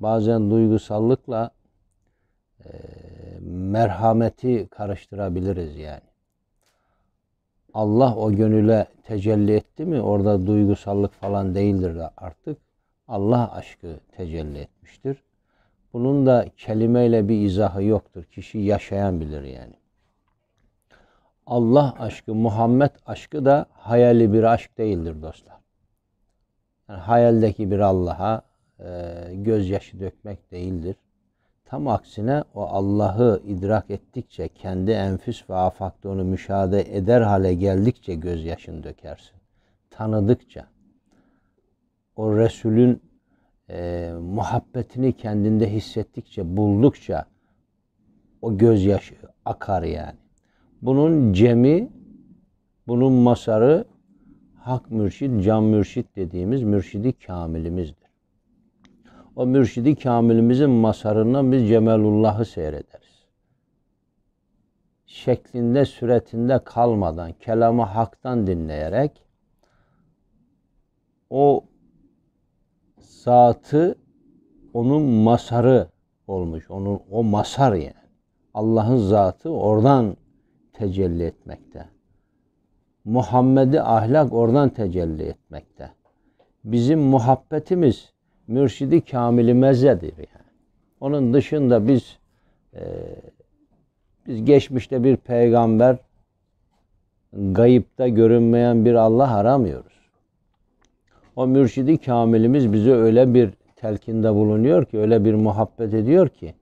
bazen duygusallıkla e, merhameti karıştırabiliriz yani. Allah o gönüle tecelli etti mi orada duygusallık falan değildir de artık. Allah aşkı tecelli etmiştir. Bunun da kelimeyle bir izahı yoktur. Kişi yaşayan bilir yani. Allah aşkı, Muhammed aşkı da hayali bir aşk değildir dostlar. Yani hayaldeki bir Allah'a, e, gözyaşı dökmek değildir. Tam aksine o Allah'ı idrak ettikçe, kendi enfüs ve afakta onu müşahede eder hale geldikçe gözyaşını dökersin. Tanıdıkça, o Resul'ün e, muhabbetini kendinde hissettikçe, buldukça o gözyaşı akar yani. Bunun cemi, bunun masarı Hak Mürşid, Can Mürşid dediğimiz Mürşidi Kamilimizdir o mürşidi kamilimizin masarından biz Cemalullah'ı seyrederiz. Şeklinde, suretinde kalmadan, kelamı haktan dinleyerek o zatı onun masarı olmuş. Onun o masar yani. Allah'ın zatı oradan tecelli etmekte. Muhammed'i ahlak oradan tecelli etmekte. Bizim muhabbetimiz mürşidi kamilimezedir yani. Onun dışında biz e, biz geçmişte bir peygamber gayipte görünmeyen bir Allah aramıyoruz. O mürşidi kamilimiz bize öyle bir telkinde bulunuyor ki, öyle bir muhabbet ediyor ki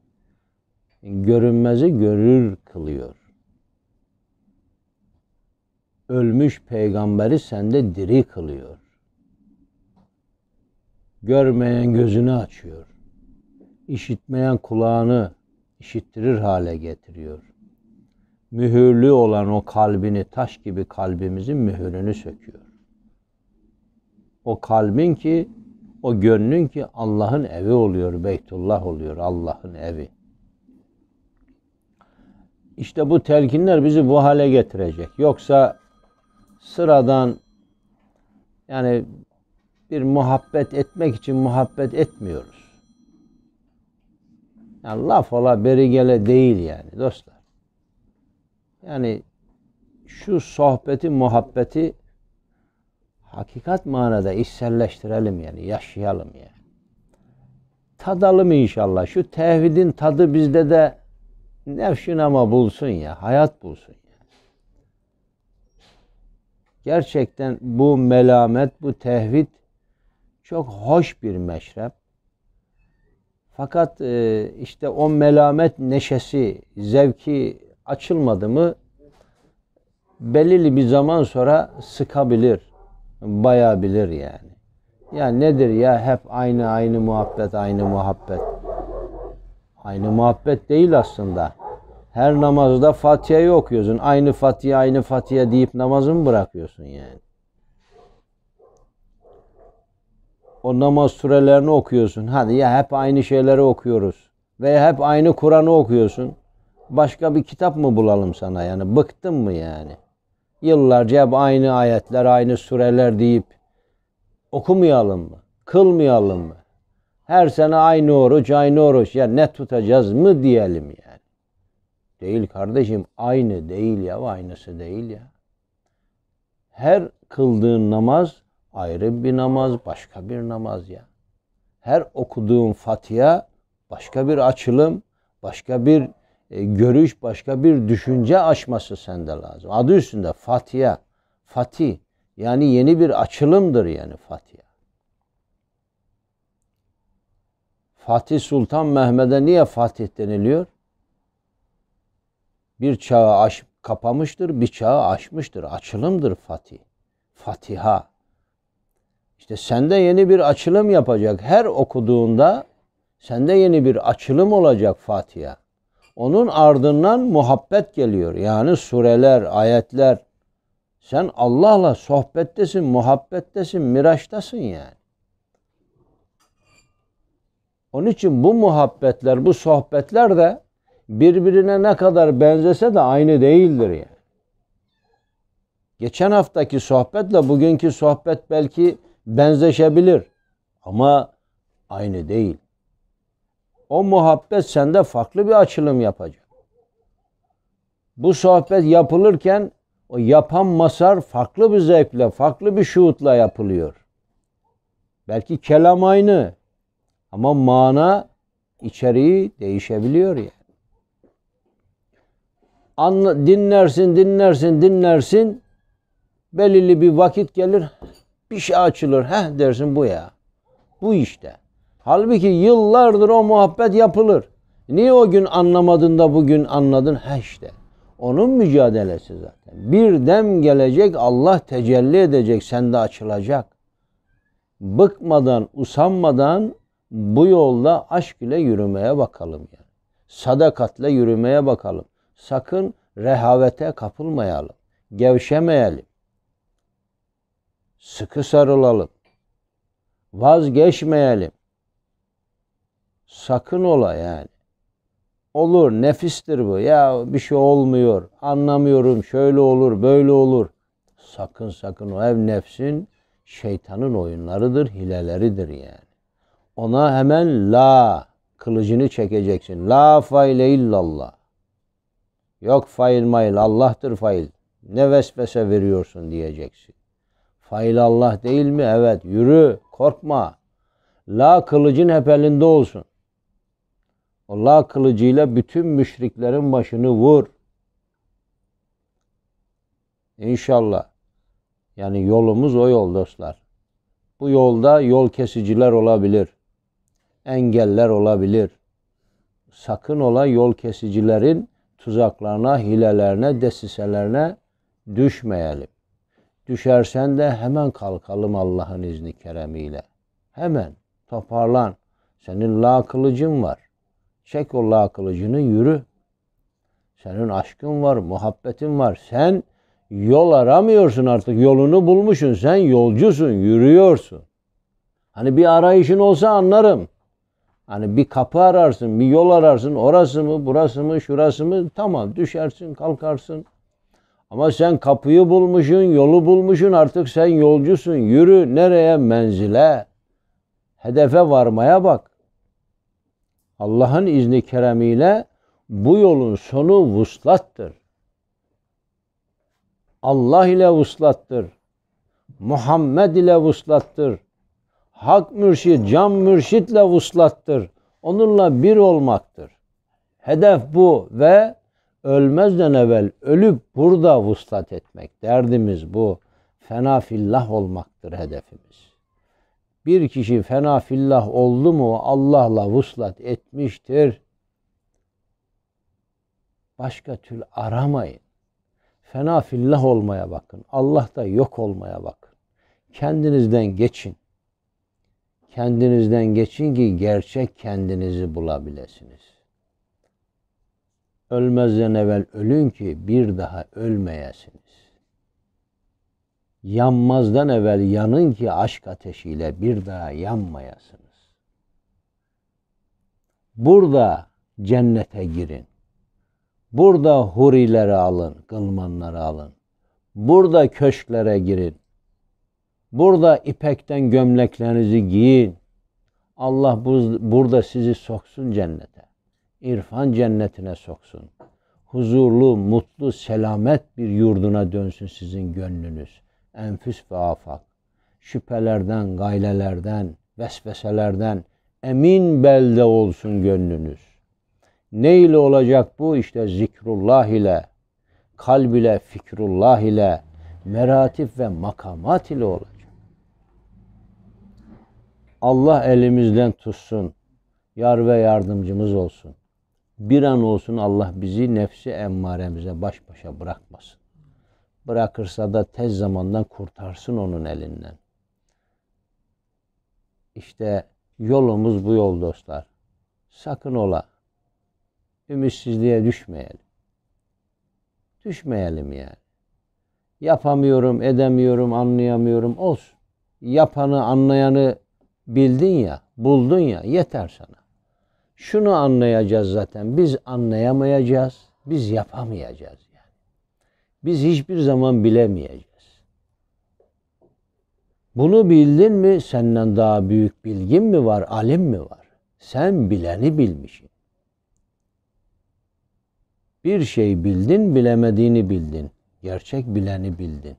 görünmezi görür kılıyor. Ölmüş peygamberi sende diri kılıyor. Görmeyen gözünü açıyor. İşitmeyen kulağını işittirir hale getiriyor. Mühürlü olan o kalbini taş gibi kalbimizin mühürünü söküyor. O kalbin ki o gönlün ki Allah'ın evi oluyor, Beytullah oluyor, Allah'ın evi. İşte bu telkinler bizi bu hale getirecek. Yoksa sıradan yani bir muhabbet etmek için muhabbet etmiyoruz. Yani laf ola beri gele değil yani dostlar. Yani şu sohbeti muhabbeti hakikat manada içselleştirelim yani yaşayalım yani. Tadalım inşallah. Şu tevhidin tadı bizde de nefsin ama bulsun ya. Hayat bulsun ya. Gerçekten bu melamet, bu tevhid çok hoş bir meşrep. Fakat e, işte o melamet neşesi, zevki açılmadı mı belirli bir zaman sonra sıkabilir, bayabilir yani. Ya nedir ya hep aynı aynı muhabbet, aynı muhabbet. Aynı muhabbet değil aslında. Her namazda Fatiha'yı okuyorsun. Aynı Fatiha, aynı Fatiha deyip namazı mı bırakıyorsun yani? o namaz sürelerini okuyorsun. Hadi ya hep aynı şeyleri okuyoruz. Veya hep aynı Kur'an'ı okuyorsun. Başka bir kitap mı bulalım sana yani? Bıktın mı yani? Yıllarca hep aynı ayetler, aynı süreler deyip okumayalım mı? Kılmayalım mı? Her sene aynı oruç, aynı oruç. Ya ne tutacağız mı diyelim yani? Değil kardeşim. Aynı değil ya. Aynısı değil ya. Her kıldığın namaz ayrı bir namaz, başka bir namaz ya. Her okuduğun Fatiha başka bir açılım, başka bir e, görüş, başka bir düşünce açması sende lazım. Adı üstünde Fatiha, Fatih. Yani yeni bir açılımdır yani Fatiha. Fatih Sultan Mehmet'e niye Fatih deniliyor? Bir çağı aş, kapamıştır, bir çağı açmıştır. Açılımdır Fatih. Fatiha. İşte sende yeni bir açılım yapacak. Her okuduğunda sende yeni bir açılım olacak Fatiha. Onun ardından muhabbet geliyor. Yani sureler, ayetler. Sen Allah'la sohbettesin, muhabbettesin, miraçtasın yani. Onun için bu muhabbetler, bu sohbetler de birbirine ne kadar benzese de aynı değildir yani. Geçen haftaki sohbetle bugünkü sohbet belki benzeşebilir ama aynı değil. O muhabbet sende farklı bir açılım yapacak. Bu sohbet yapılırken o yapan masar farklı bir zevkle, farklı bir şuutla yapılıyor. Belki kelam aynı ama mana içeriği değişebiliyor ya. Yani. Anla, dinlersin, dinlersin, dinlersin. Belirli bir vakit gelir bir şey açılır. Heh dersin bu ya. Bu işte. Halbuki yıllardır o muhabbet yapılır. Niye o gün anlamadın da bugün anladın? Ha işte. Onun mücadelesi zaten. Bir dem gelecek Allah tecelli edecek sende açılacak. Bıkmadan, usanmadan bu yolda aşk ile yürümeye bakalım yani. Sadakatle yürümeye bakalım. Sakın rehavete kapılmayalım. Gevşemeyelim. Sıkı sarılalım. Vazgeçmeyelim. Sakın ola yani. Olur nefistir bu. Ya bir şey olmuyor. Anlamıyorum. Şöyle olur, böyle olur. Sakın sakın o ev nefsin şeytanın oyunlarıdır, hileleridir yani. Ona hemen la kılıcını çekeceksin. La faile illallah. Yok fail mail Allah'tır fail. Ne vesvese veriyorsun diyeceksin. Fail Allah değil mi? Evet. Yürü. Korkma. La kılıcın hep elinde olsun. O la kılıcıyla bütün müşriklerin başını vur. İnşallah. Yani yolumuz o yol dostlar. Bu yolda yol kesiciler olabilir. Engeller olabilir. Sakın ola yol kesicilerin tuzaklarına, hilelerine, desiselerine düşmeyelim. Düşersen de hemen kalkalım Allah'ın izni keremiyle. Hemen toparlan. Senin la kılıcın var. Çek o la kılıcını yürü. Senin aşkın var, muhabbetin var. Sen yol aramıyorsun artık. Yolunu bulmuşsun. Sen yolcusun, yürüyorsun. Hani bir arayışın olsa anlarım. Hani bir kapı ararsın, bir yol ararsın. Orası mı, burası mı, şurası mı? Tamam düşersin, kalkarsın. Ama sen kapıyı bulmuşsun, yolu bulmuşsun artık sen yolcusun. Yürü nereye menzile. Hedefe varmaya bak. Allah'ın izni keremiyle bu yolun sonu vuslattır. Allah ile vuslattır. Muhammed ile vuslattır. Hak mürşid, can ile vuslattır. Onunla bir olmaktır. Hedef bu ve ölmezden evvel ölüp burada vuslat etmek. Derdimiz bu. Fena fillah olmaktır hedefimiz. Bir kişi fena fillah oldu mu Allah'la vuslat etmiştir. Başka tül aramayın. Fena fillah olmaya bakın. Allah'ta yok olmaya bakın. Kendinizden geçin. Kendinizden geçin ki gerçek kendinizi bulabilirsiniz. Ölmezden evvel ölün ki bir daha ölmeyesiniz. Yanmazdan evvel yanın ki aşk ateşiyle bir daha yanmayasınız. Burada cennete girin. Burada hurileri alın, kılmanları alın. Burada köşklere girin. Burada ipekten gömleklerinizi giyin. Allah bu, burada sizi soksun cennet irfan cennetine soksun. Huzurlu, mutlu, selamet bir yurduna dönsün sizin gönlünüz. Enfüs ve afak. Şüphelerden, gaylelerden, vesveselerden emin belde olsun gönlünüz. Ne ile olacak bu? İşte zikrullah ile, kalb ile, fikrullah ile, meratif ve makamat ile olacak. Allah elimizden tutsun. Yar ve yardımcımız olsun bir an olsun Allah bizi nefsi emmaremize baş başa bırakmasın. Bırakırsa da tez zamandan kurtarsın onun elinden. İşte yolumuz bu yol dostlar. Sakın ola. Ümitsizliğe düşmeyelim. Düşmeyelim yani. Yapamıyorum, edemiyorum, anlayamıyorum. Olsun. Yapanı, anlayanı bildin ya, buldun ya yeter sana şunu anlayacağız zaten. Biz anlayamayacağız, biz yapamayacağız yani. Biz hiçbir zaman bilemeyeceğiz. Bunu bildin mi senden daha büyük bilgin mi var, alim mi var? Sen bileni bilmişsin. Bir şey bildin, bilemediğini bildin. Gerçek bileni bildin.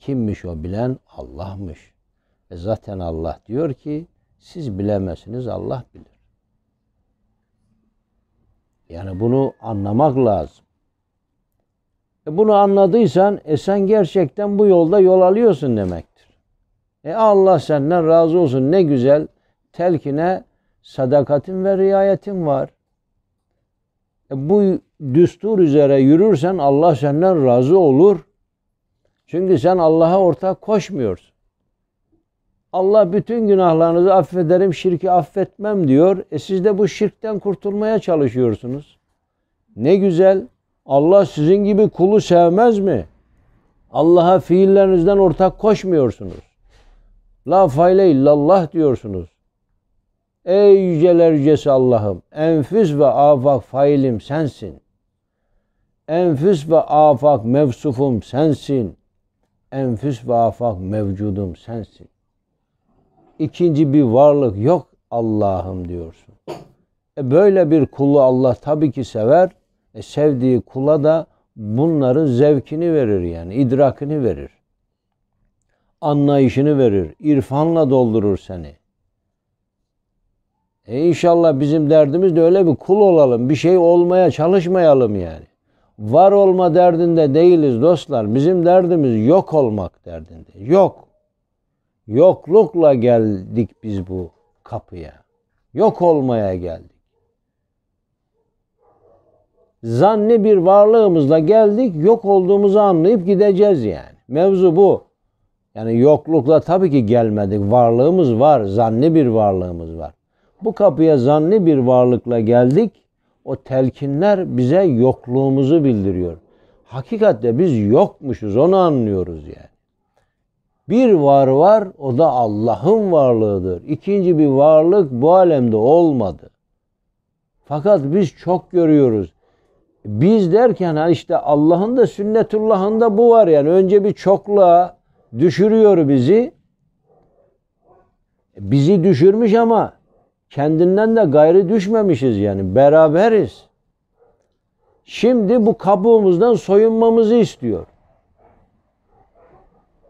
Kimmiş o bilen? Allah'mış. E zaten Allah diyor ki siz bilemezsiniz Allah bilir. Yani bunu anlamak lazım. E bunu anladıysan e sen gerçekten bu yolda yol alıyorsun demektir. E Allah senden razı olsun ne güzel telkine sadakatin ve riayetin var. E bu düstur üzere yürürsen Allah senden razı olur. Çünkü sen Allah'a ortak koşmuyorsun. Allah bütün günahlarınızı affederim, şirki affetmem diyor. E siz de bu şirkten kurtulmaya çalışıyorsunuz. Ne güzel. Allah sizin gibi kulu sevmez mi? Allah'a fiillerinizden ortak koşmuyorsunuz. La fayle illallah diyorsunuz. Ey yüceler yücesi Allah'ım, enfüs ve afak failim sensin. Enfüs ve afak mevsufum sensin. Enfüs ve afak mevcudum sensin ikinci bir varlık yok Allah'ım diyorsun. E böyle bir kulu Allah tabii ki sever. E sevdiği kula da bunların zevkini verir yani idrakini verir. Anlayışını verir. irfanla doldurur seni. E inşallah bizim derdimiz de öyle bir kul olalım. Bir şey olmaya çalışmayalım yani. Var olma derdinde değiliz dostlar. Bizim derdimiz yok olmak derdinde. Yok. Yoklukla geldik biz bu kapıya. Yok olmaya geldik. Zanni bir varlığımızla geldik, yok olduğumuzu anlayıp gideceğiz yani. Mevzu bu. Yani yoklukla tabii ki gelmedik. Varlığımız var, zanni bir varlığımız var. Bu kapıya zanni bir varlıkla geldik. O telkinler bize yokluğumuzu bildiriyor. Hakikatte biz yokmuşuz, onu anlıyoruz yani. Bir var var o da Allah'ın varlığıdır. İkinci bir varlık bu alemde olmadı. Fakat biz çok görüyoruz. Biz derken işte Allah'ın da sünnetullah'ın da bu var yani. Önce bir çokluğa düşürüyor bizi. Bizi düşürmüş ama kendinden de gayri düşmemişiz yani. Beraberiz. Şimdi bu kabuğumuzdan soyunmamızı istiyor.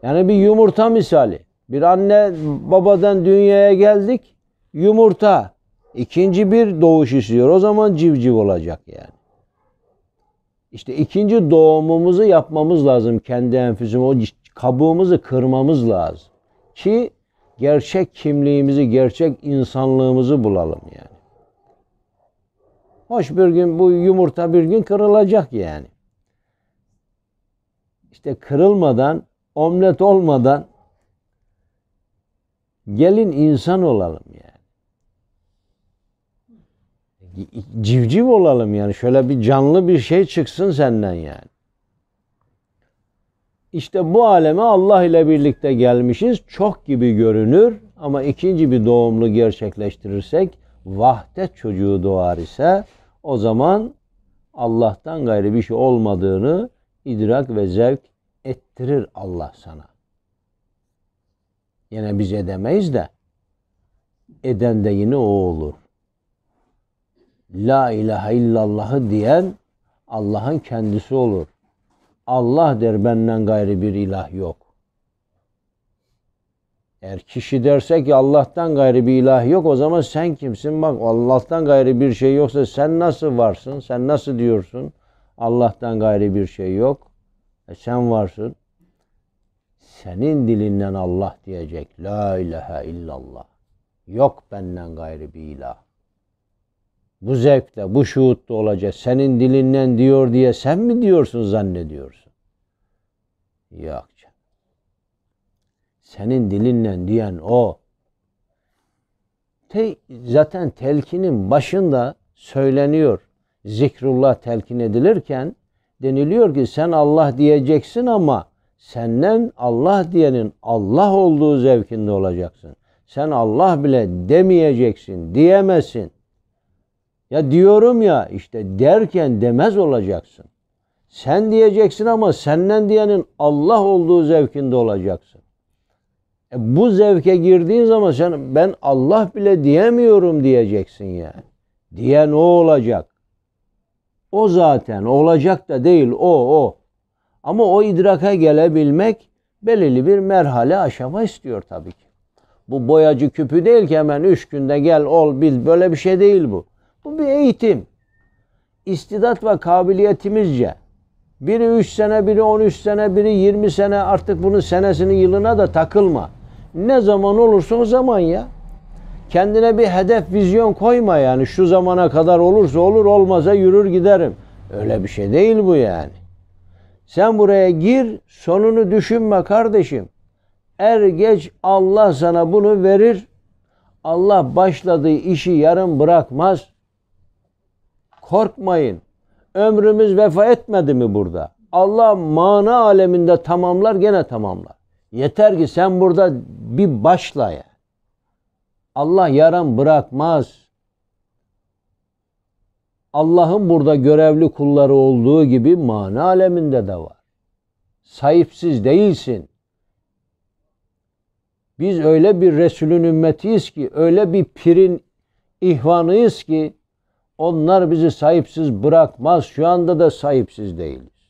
Yani bir yumurta misali. Bir anne babadan dünyaya geldik. Yumurta. İkinci bir doğuş istiyor. O zaman civciv olacak yani. İşte ikinci doğumumuzu yapmamız lazım. Kendi enfüzümü, o kabuğumuzu kırmamız lazım. Ki gerçek kimliğimizi, gerçek insanlığımızı bulalım yani. Hoş bir gün bu yumurta bir gün kırılacak yani. İşte kırılmadan omlet olmadan gelin insan olalım yani. Civciv olalım yani. Şöyle bir canlı bir şey çıksın senden yani. İşte bu aleme Allah ile birlikte gelmişiz. Çok gibi görünür ama ikinci bir doğumlu gerçekleştirirsek vahdet çocuğu doğar ise o zaman Allah'tan gayri bir şey olmadığını idrak ve zevk hissettirir Allah sana. Yine biz edemeyiz de eden de yine o olur. La ilahe illallahı diyen Allah'ın kendisi olur. Allah der benden gayri bir ilah yok. Eğer kişi derse ki Allah'tan gayri bir ilah yok o zaman sen kimsin? Bak Allah'tan gayri bir şey yoksa sen nasıl varsın? Sen nasıl diyorsun? Allah'tan gayri bir şey yok. E sen varsın senin dilinden Allah diyecek. La ilahe illallah. Yok benden gayri bir ilah. Bu zevkte, bu şuutta olacak. Senin dilinden diyor diye sen mi diyorsun zannediyorsun? Yok Senin dilinden diyen o. Te, zaten telkinin başında söyleniyor. Zikrullah telkin edilirken deniliyor ki sen Allah diyeceksin ama senden Allah diyenin Allah olduğu zevkinde olacaksın. Sen Allah bile demeyeceksin, diyemezsin. Ya diyorum ya işte derken demez olacaksın. Sen diyeceksin ama senden diyenin Allah olduğu zevkinde olacaksın. E bu zevke girdiğin zaman sen ben Allah bile diyemiyorum diyeceksin yani. Diyen o olacak. O zaten olacak da değil o o. Ama o idraka gelebilmek belirli bir merhale aşama istiyor tabii ki. Bu boyacı küpü değil ki hemen üç günde gel ol bil böyle bir şey değil bu. Bu bir eğitim. İstidat ve kabiliyetimizce biri 3 sene, biri 13 sene, biri 20 sene artık bunun senesini yılına da takılma. Ne zaman olursa o zaman ya. Kendine bir hedef, vizyon koyma yani. Şu zamana kadar olursa olur, olmasa yürür giderim. Öyle bir şey değil bu yani. Sen buraya gir, sonunu düşünme kardeşim. Er geç Allah sana bunu verir. Allah başladığı işi yarım bırakmaz. Korkmayın. Ömrümüz vefa etmedi mi burada? Allah mana aleminde tamamlar gene tamamlar. Yeter ki sen burada bir başla ya. Allah yaram bırakmaz. Allah'ın burada görevli kulları olduğu gibi mana aleminde de var. Sahipsiz değilsin. Biz öyle bir Resulün ümmetiyiz ki, öyle bir pirin ihvanıyız ki onlar bizi sahipsiz bırakmaz. Şu anda da sahipsiz değiliz.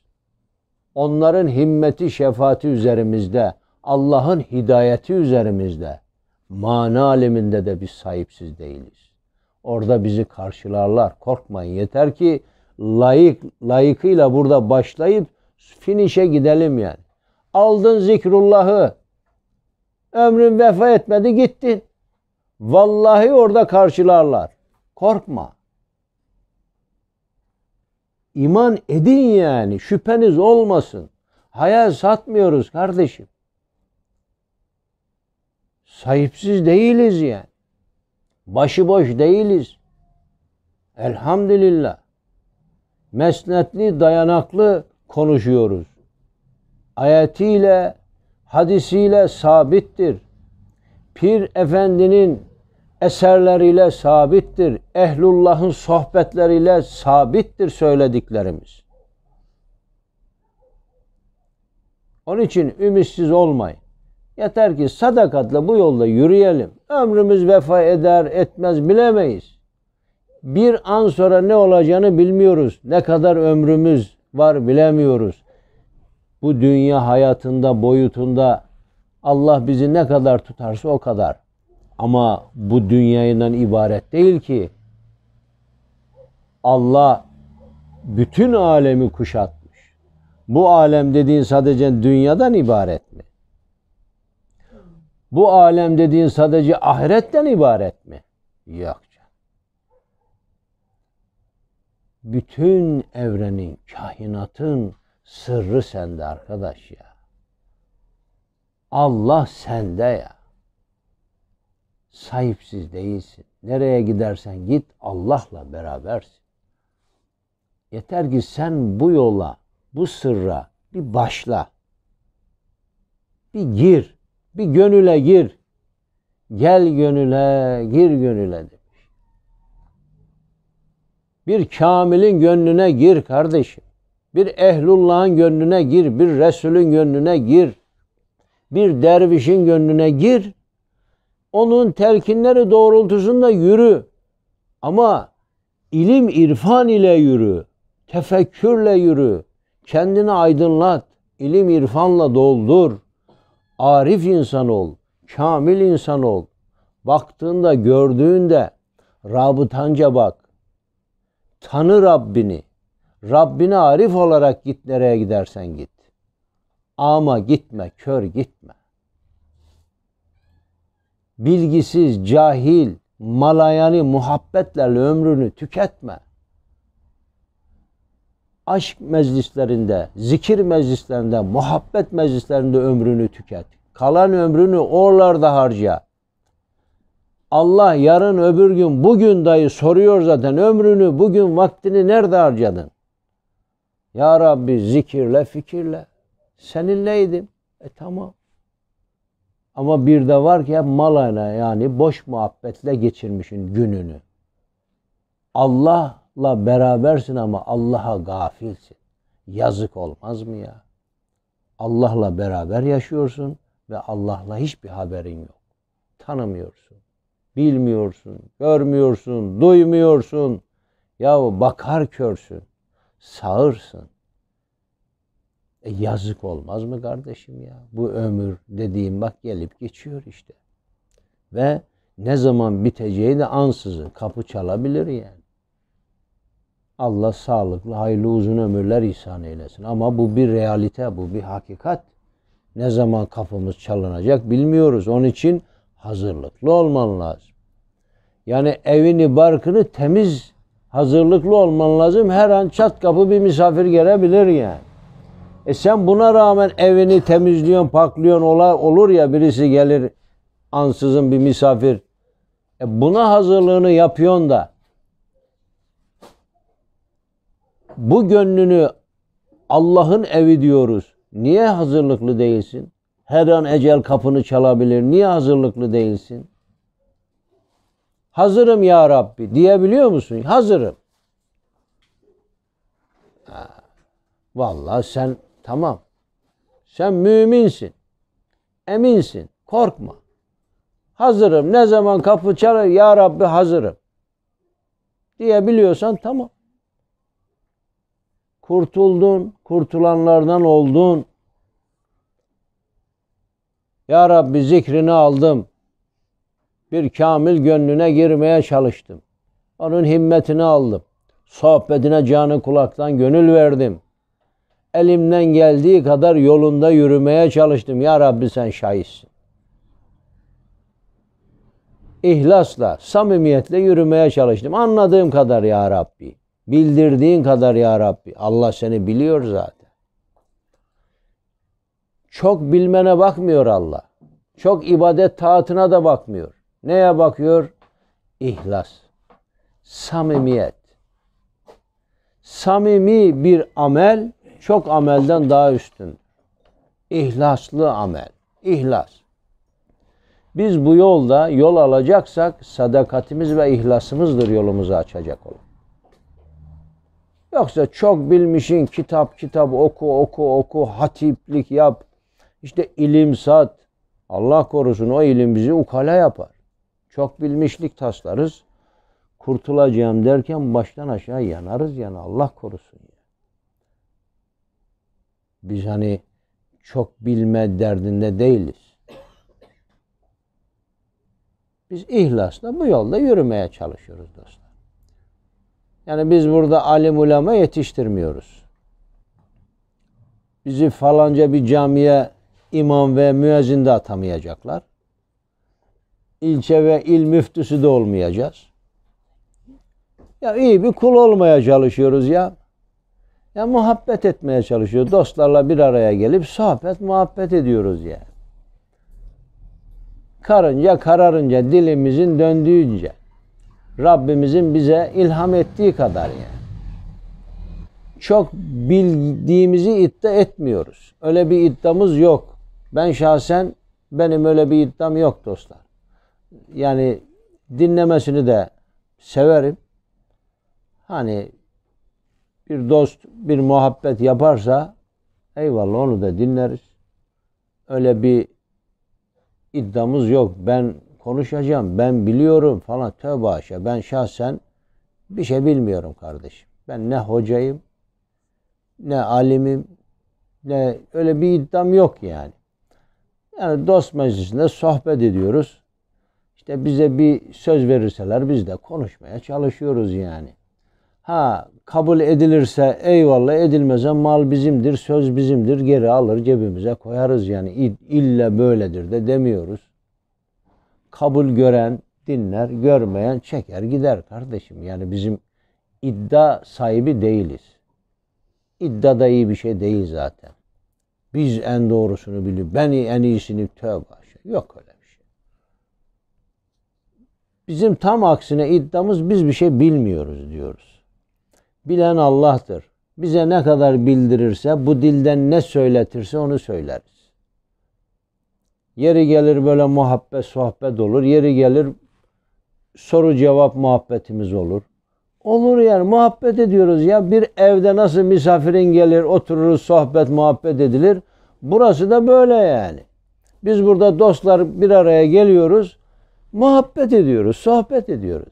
Onların himmeti, şefaati üzerimizde, Allah'ın hidayeti üzerimizde. Mana aleminde de biz sahipsiz değiliz. Orada bizi karşılarlar. Korkmayın. Yeter ki layık, layıkıyla burada başlayıp finişe gidelim yani. Aldın zikrullahı. Ömrün vefa etmedi gittin. Vallahi orada karşılarlar. Korkma. İman edin yani. Şüpheniz olmasın. Hayal satmıyoruz kardeşim. Sahipsiz değiliz yani. Başıboş değiliz. Elhamdülillah. Mesnetli, dayanaklı konuşuyoruz. Ayetiyle, hadisiyle sabittir. Pir Efendi'nin eserleriyle sabittir. Ehlullah'ın sohbetleriyle sabittir söylediklerimiz. Onun için ümitsiz olmayın. Yeter ki sadakatle bu yolda yürüyelim. Ömrümüz vefa eder etmez bilemeyiz. Bir an sonra ne olacağını bilmiyoruz. Ne kadar ömrümüz var bilemiyoruz. Bu dünya hayatında boyutunda Allah bizi ne kadar tutarsa o kadar. Ama bu dünyayından ibaret değil ki. Allah bütün alemi kuşatmış. Bu alem dediğin sadece dünyadan ibaret mi? Bu alem dediğin sadece ahiretten ibaret mi? Yok. Bütün evrenin, kainatın sırrı sende arkadaş ya. Allah sende ya. Sahipsiz değilsin. Nereye gidersen git Allah'la berabersin. Yeter ki sen bu yola, bu sırra bir başla. Bir gir. Bir gönüle gir. Gel gönüle, gir gönüle demiş. Bir kamilin gönlüne gir kardeşim. Bir ehlullahın gönlüne gir, bir Resulün gönlüne gir. Bir dervişin gönlüne gir. Onun telkinleri doğrultusunda yürü. Ama ilim irfan ile yürü. Tefekkürle yürü. Kendini aydınlat. İlim irfanla doldur. Arif insan ol, kamil insan ol. Baktığında, gördüğünde rabıtanca bak. Tanı Rabbini. Rabbine arif olarak git nereye gidersen git. Ama gitme, kör gitme. Bilgisiz, cahil, malayani muhabbetlerle ömrünü tüketme.'' aşk meclislerinde, zikir meclislerinde, muhabbet meclislerinde ömrünü tüket. Kalan ömrünü oralarda harca. Allah yarın öbür gün bugün dahi soruyor zaten ömrünü bugün vaktini nerede harcadın? Ya Rabbi zikirle fikirle seninleydim. E tamam. Ama bir de var ki hep malayla yani boş muhabbetle geçirmişin gününü. Allah Allah'la berabersin ama Allah'a gafilsin. Yazık olmaz mı ya? Allah'la beraber yaşıyorsun ve Allah'la hiçbir haberin yok. Tanımıyorsun, bilmiyorsun, görmüyorsun, duymuyorsun. Ya bakar körsün, sağırsın. E yazık olmaz mı kardeşim ya? Bu ömür dediğim bak gelip geçiyor işte. Ve ne zaman biteceği de ansızın kapı çalabilir yani. Allah sağlıklı, hayırlı uzun ömürler ihsan eylesin. Ama bu bir realite, bu bir hakikat. Ne zaman kapımız çalınacak bilmiyoruz. Onun için hazırlıklı olman lazım. Yani evini, barkını temiz, hazırlıklı olman lazım. Her an çat kapı bir misafir gelebilir yani. E sen buna rağmen evini temizliyorsun, paklıyorsun ola, olur ya birisi gelir ansızın bir misafir. E buna hazırlığını yapıyorsun da Bu gönlünü Allah'ın evi diyoruz. Niye hazırlıklı değilsin? Her an ecel kapını çalabilir. Niye hazırlıklı değilsin? Hazırım ya Rabbi diyebiliyor musun? Hazırım. Ha, vallahi sen tamam. Sen müminsin. Eminsin. Korkma. Hazırım. Ne zaman kapı çalar ya Rabbi hazırım. Diyebiliyorsan tamam kurtuldun, kurtulanlardan oldun. Ya Rabbi zikrini aldım. Bir kamil gönlüne girmeye çalıştım. Onun himmetini aldım. Sohbetine canı kulaktan gönül verdim. Elimden geldiği kadar yolunda yürümeye çalıştım. Ya Rabbi sen şahitsin. İhlasla, samimiyetle yürümeye çalıştım. Anladığım kadar ya Rabbi. Bildirdiğin kadar ya Rabbi. Allah seni biliyor zaten. Çok bilmene bakmıyor Allah. Çok ibadet taatına da bakmıyor. Neye bakıyor? İhlas. Samimiyet. Samimi bir amel çok amelden daha üstün. İhlaslı amel. İhlas. Biz bu yolda yol alacaksak sadakatimiz ve ihlasımızdır yolumuzu açacak olan. Yoksa çok bilmişin kitap kitap oku oku oku hatiplik yap. İşte ilim sat. Allah korusun o ilim bizi ukala yapar. Çok bilmişlik taslarız. Kurtulacağım derken baştan aşağı yanarız yani Allah korusun. Biz hani çok bilme derdinde değiliz. Biz ihlasla bu yolda yürümeye çalışıyoruz dostlar. Yani biz burada alim ulema yetiştirmiyoruz. Bizi falanca bir camiye imam ve müezzin de atamayacaklar. İlçe ve il müftüsü de olmayacağız. Ya iyi bir kul olmaya çalışıyoruz ya. Ya muhabbet etmeye çalışıyor. Dostlarla bir araya gelip sohbet muhabbet ediyoruz ya. Yani. Karınca kararınca dilimizin döndüğünce. Rabbimizin bize ilham ettiği kadar yani. Çok bildiğimizi iddia etmiyoruz. Öyle bir iddiamız yok. Ben şahsen benim öyle bir iddiam yok dostlar. Yani dinlemesini de severim. Hani bir dost bir muhabbet yaparsa eyvallah onu da dinleriz. Öyle bir iddiamız yok. Ben konuşacağım, ben biliyorum falan tövbe aşağı. Ben şahsen bir şey bilmiyorum kardeşim. Ben ne hocayım, ne alimim, ne öyle bir iddiam yok yani. Yani dost meclisinde sohbet ediyoruz. İşte bize bir söz verirseler biz de konuşmaya çalışıyoruz yani. Ha kabul edilirse eyvallah edilmezse mal bizimdir, söz bizimdir, geri alır cebimize koyarız yani. İlla böyledir de demiyoruz kabul gören dinler, görmeyen çeker gider kardeşim. Yani bizim iddia sahibi değiliz. İddia da iyi bir şey değil zaten. Biz en doğrusunu biliyor. Ben en iyisini tövbe Yok öyle bir şey. Bizim tam aksine iddiamız biz bir şey bilmiyoruz diyoruz. Bilen Allah'tır. Bize ne kadar bildirirse, bu dilden ne söyletirse onu söyleriz. Yeri gelir böyle muhabbet sohbet olur. Yeri gelir soru cevap muhabbetimiz olur. Olur yani muhabbet ediyoruz ya bir evde nasıl misafirin gelir otururuz sohbet muhabbet edilir. Burası da böyle yani. Biz burada dostlar bir araya geliyoruz. Muhabbet ediyoruz, sohbet ediyoruz.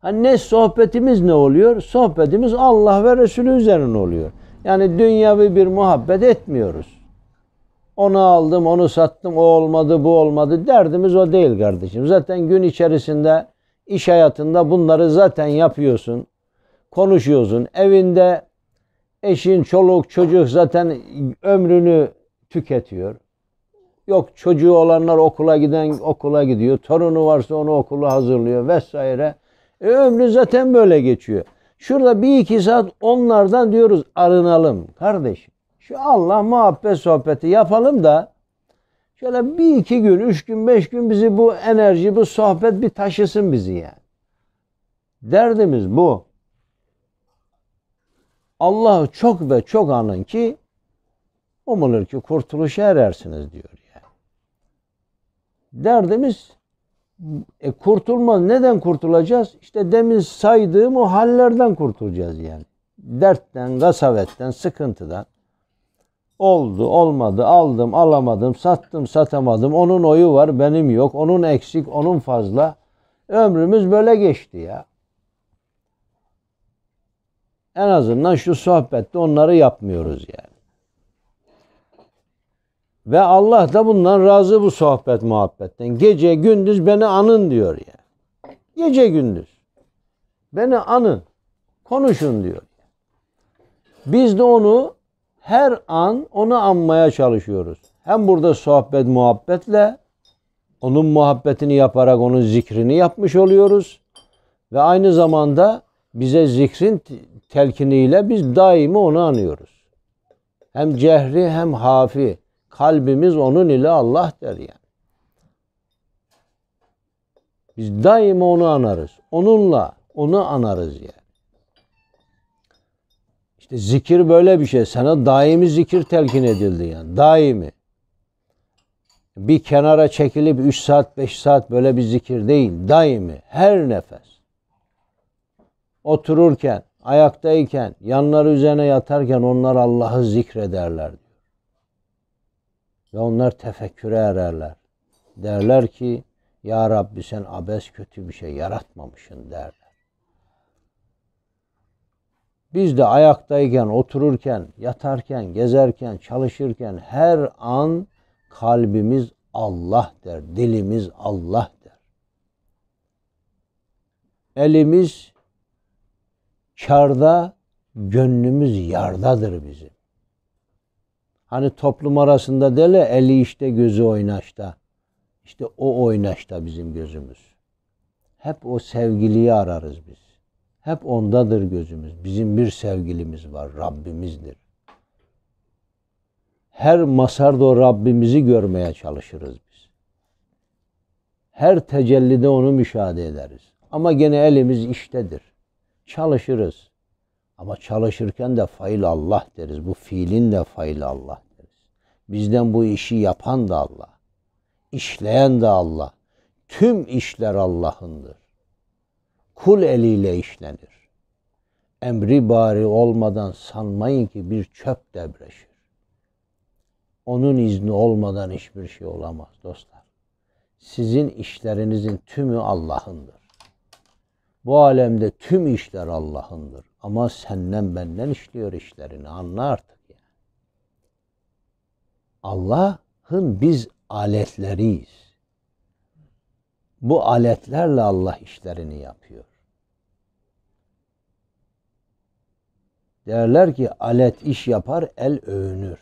Hani ne sohbetimiz ne oluyor? Sohbetimiz Allah ve Resulü üzerine oluyor. Yani dünyavi bir muhabbet etmiyoruz onu aldım, onu sattım, o olmadı, bu olmadı. Derdimiz o değil kardeşim. Zaten gün içerisinde iş hayatında bunları zaten yapıyorsun. Konuşuyorsun. Evinde eşin, çoluk, çocuk zaten ömrünü tüketiyor. Yok çocuğu olanlar okula giden okula gidiyor. Torunu varsa onu okula hazırlıyor vesaire. E, ömrü zaten böyle geçiyor. Şurada bir iki saat onlardan diyoruz arınalım kardeşim şu Allah muhabbet sohbeti yapalım da şöyle bir iki gün, üç gün, beş gün bizi bu enerji, bu sohbet bir taşısın bizi yani. Derdimiz bu. Allah çok ve çok anın ki umulur ki kurtuluşa erersiniz diyor yani. Derdimiz e, kurtulmaz. Neden kurtulacağız? İşte demin saydığım o hallerden kurtulacağız yani. Dertten, gasavetten, sıkıntıdan. Oldu, olmadı, aldım, alamadım, sattım, satamadım. Onun oyu var, benim yok. Onun eksik, onun fazla. Ömrümüz böyle geçti ya. En azından şu sohbette onları yapmıyoruz yani. Ve Allah da bundan razı bu sohbet muhabbetten. Gece gündüz beni anın diyor ya. Yani. Gece gündüz. Beni anın. Konuşun diyor. Biz de onu her an onu anmaya çalışıyoruz. Hem burada sohbet muhabbetle onun muhabbetini yaparak onun zikrini yapmış oluyoruz. Ve aynı zamanda bize zikrin telkiniyle biz daimi onu anıyoruz. Hem cehri hem hafi. Kalbimiz onun ile Allah der yani. Biz daima onu anarız. Onunla onu anarız yani. İşte zikir böyle bir şey. Sana daimi zikir telkin edildi yani. Daimi. Bir kenara çekilip 3 saat 5 saat böyle bir zikir değil. Daimi. Her nefes. Otururken, ayaktayken, yanları üzerine yatarken onlar Allah'ı zikrederler. Ve onlar tefekküre ererler. Derler ki Ya Rabbi sen abes kötü bir şey yaratmamışsın derler. Biz de ayaktayken, otururken, yatarken, gezerken, çalışırken her an kalbimiz Allah der, dilimiz Allah der. Elimiz karda, gönlümüz yardadır bizim. Hani toplum arasında dele eli işte gözü oynaşta. İşte o oynaşta bizim gözümüz. Hep o sevgiliyi ararız biz. Hep ondadır gözümüz. Bizim bir sevgilimiz var. Rabbimizdir. Her masarda Rabbimizi görmeye çalışırız biz. Her tecellide onu müşahede ederiz. Ama gene elimiz iştedir. Çalışırız. Ama çalışırken de fail Allah deriz. Bu fiilin de fail Allah deriz. Bizden bu işi yapan da Allah. İşleyen de Allah. Tüm işler Allah'ındır kul eliyle işlenir. Emri bari olmadan sanmayın ki bir çöp debreşir. Onun izni olmadan hiçbir şey olamaz dostlar. Sizin işlerinizin tümü Allah'ındır. Bu alemde tüm işler Allah'ındır. Ama senden benden işliyor işlerini. Anla artık yani. Allah'ın biz aletleriyiz. Bu aletlerle Allah işlerini yapıyor. Derler ki alet iş yapar, el övünür.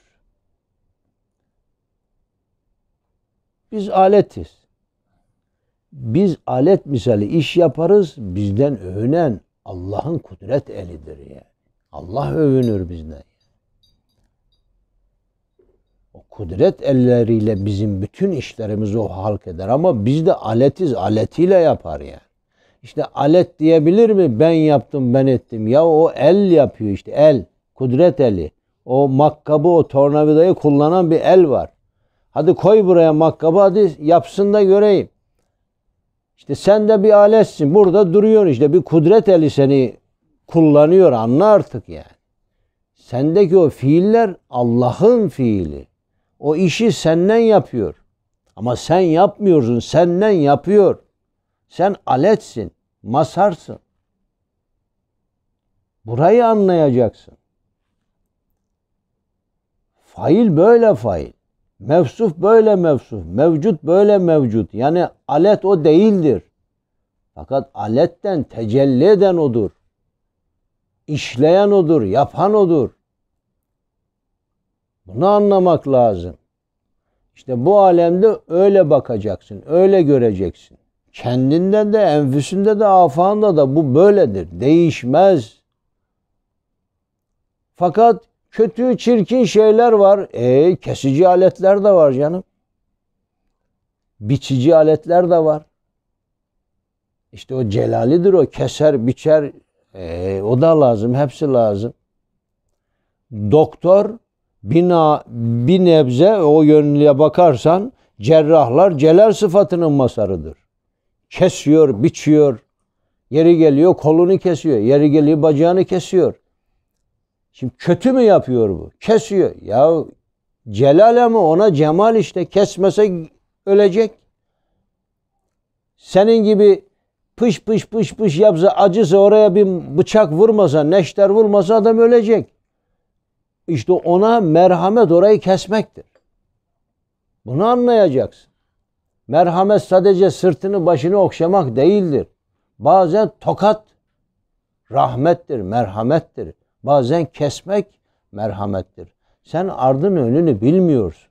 Biz aletiz. Biz alet misali iş yaparız, bizden övünen Allah'ın kudret elidir yani. Allah övünür bizden. O kudret elleriyle bizim bütün işlerimizi o halk eder ama biz de aletiz, aletiyle yapar yani. İşte alet diyebilir mi? Ben yaptım, ben ettim. Ya o el yapıyor işte, el. Kudret eli. O makkabı, o tornavidayı kullanan bir el var. Hadi koy buraya makkabı, hadi yapsın da göreyim. İşte sen de bir aletsin. Burada duruyorsun işte. Bir kudret eli seni kullanıyor. Anla artık yani. Sendeki o fiiller Allah'ın fiili. O işi senden yapıyor. Ama sen yapmıyorsun, senden yapıyor. Sen aletsin, masarsın. Burayı anlayacaksın. Fail böyle fail. Mevsuf böyle mevsuf. Mevcut böyle mevcut. Yani alet o değildir. Fakat aletten tecelli eden odur. İşleyen odur, yapan odur. Bunu anlamak lazım. İşte bu alemde öyle bakacaksın, öyle göreceksin. Kendinden de, enfüsünde de, afanda da bu böyledir. Değişmez. Fakat kötü, çirkin şeyler var. E, kesici aletler de var canım. Biçici aletler de var. İşte o celalidir o. Keser, biçer. E, o da lazım. Hepsi lazım. Doktor bina bir nebze o yönlüye bakarsan cerrahlar celal sıfatının masarıdır. Kesiyor, biçiyor. Yeri geliyor kolunu kesiyor. Yeri geliyor bacağını kesiyor. Şimdi kötü mü yapıyor bu? Kesiyor. Ya celal ama ona cemal işte. Kesmese ölecek. Senin gibi pış pış pış pış yapsa acısı oraya bir bıçak vurmasa, neşter vurmasa adam ölecek. İşte ona merhamet orayı kesmektir. Bunu anlayacaksın. Merhamet sadece sırtını başını okşamak değildir. Bazen tokat rahmettir, merhamettir. Bazen kesmek merhamettir. Sen ardın önünü bilmiyorsun.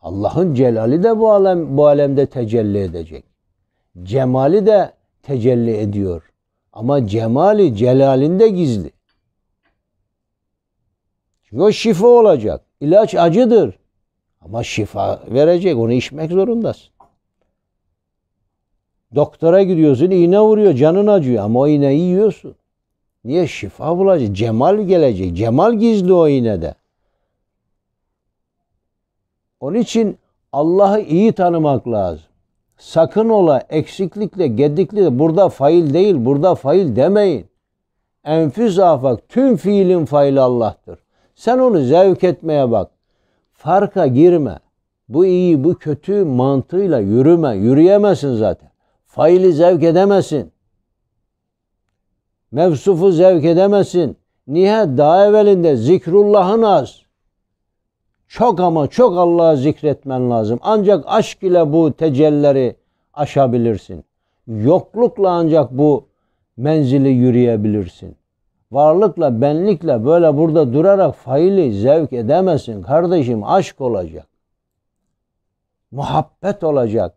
Allah'ın celali de bu alem bu alemde tecelli edecek. Cemali de tecelli ediyor. Ama cemali celalinde gizli. Çünkü o şifa olacak. İlaç acıdır. Ama şifa verecek. Onu içmek zorundasın. Doktora gidiyorsun iğne vuruyor canın acıyor ama o iğneyi yiyorsun. Niye? Şifa bulacak. Cemal gelecek. Cemal gizli o iğnede. Onun için Allah'ı iyi tanımak lazım. Sakın ola eksiklikle, gediklikle burada fail değil, burada fail demeyin. Enfüz afak, tüm fiilin faili Allah'tır. Sen onu zevk etmeye bak. Farka girme. Bu iyi bu kötü mantığıyla yürüme. Yürüyemezsin zaten. Faili zevk edemezsin. Mevsufu zevk edemezsin. Niye? Daha evvelinde zikrullahın az. Çok ama çok Allah'ı zikretmen lazım. Ancak aşk ile bu tecelleri aşabilirsin. Yoklukla ancak bu menzili yürüyebilirsin varlıkla benlikle böyle burada durarak faili zevk edemezsin kardeşim aşk olacak muhabbet olacak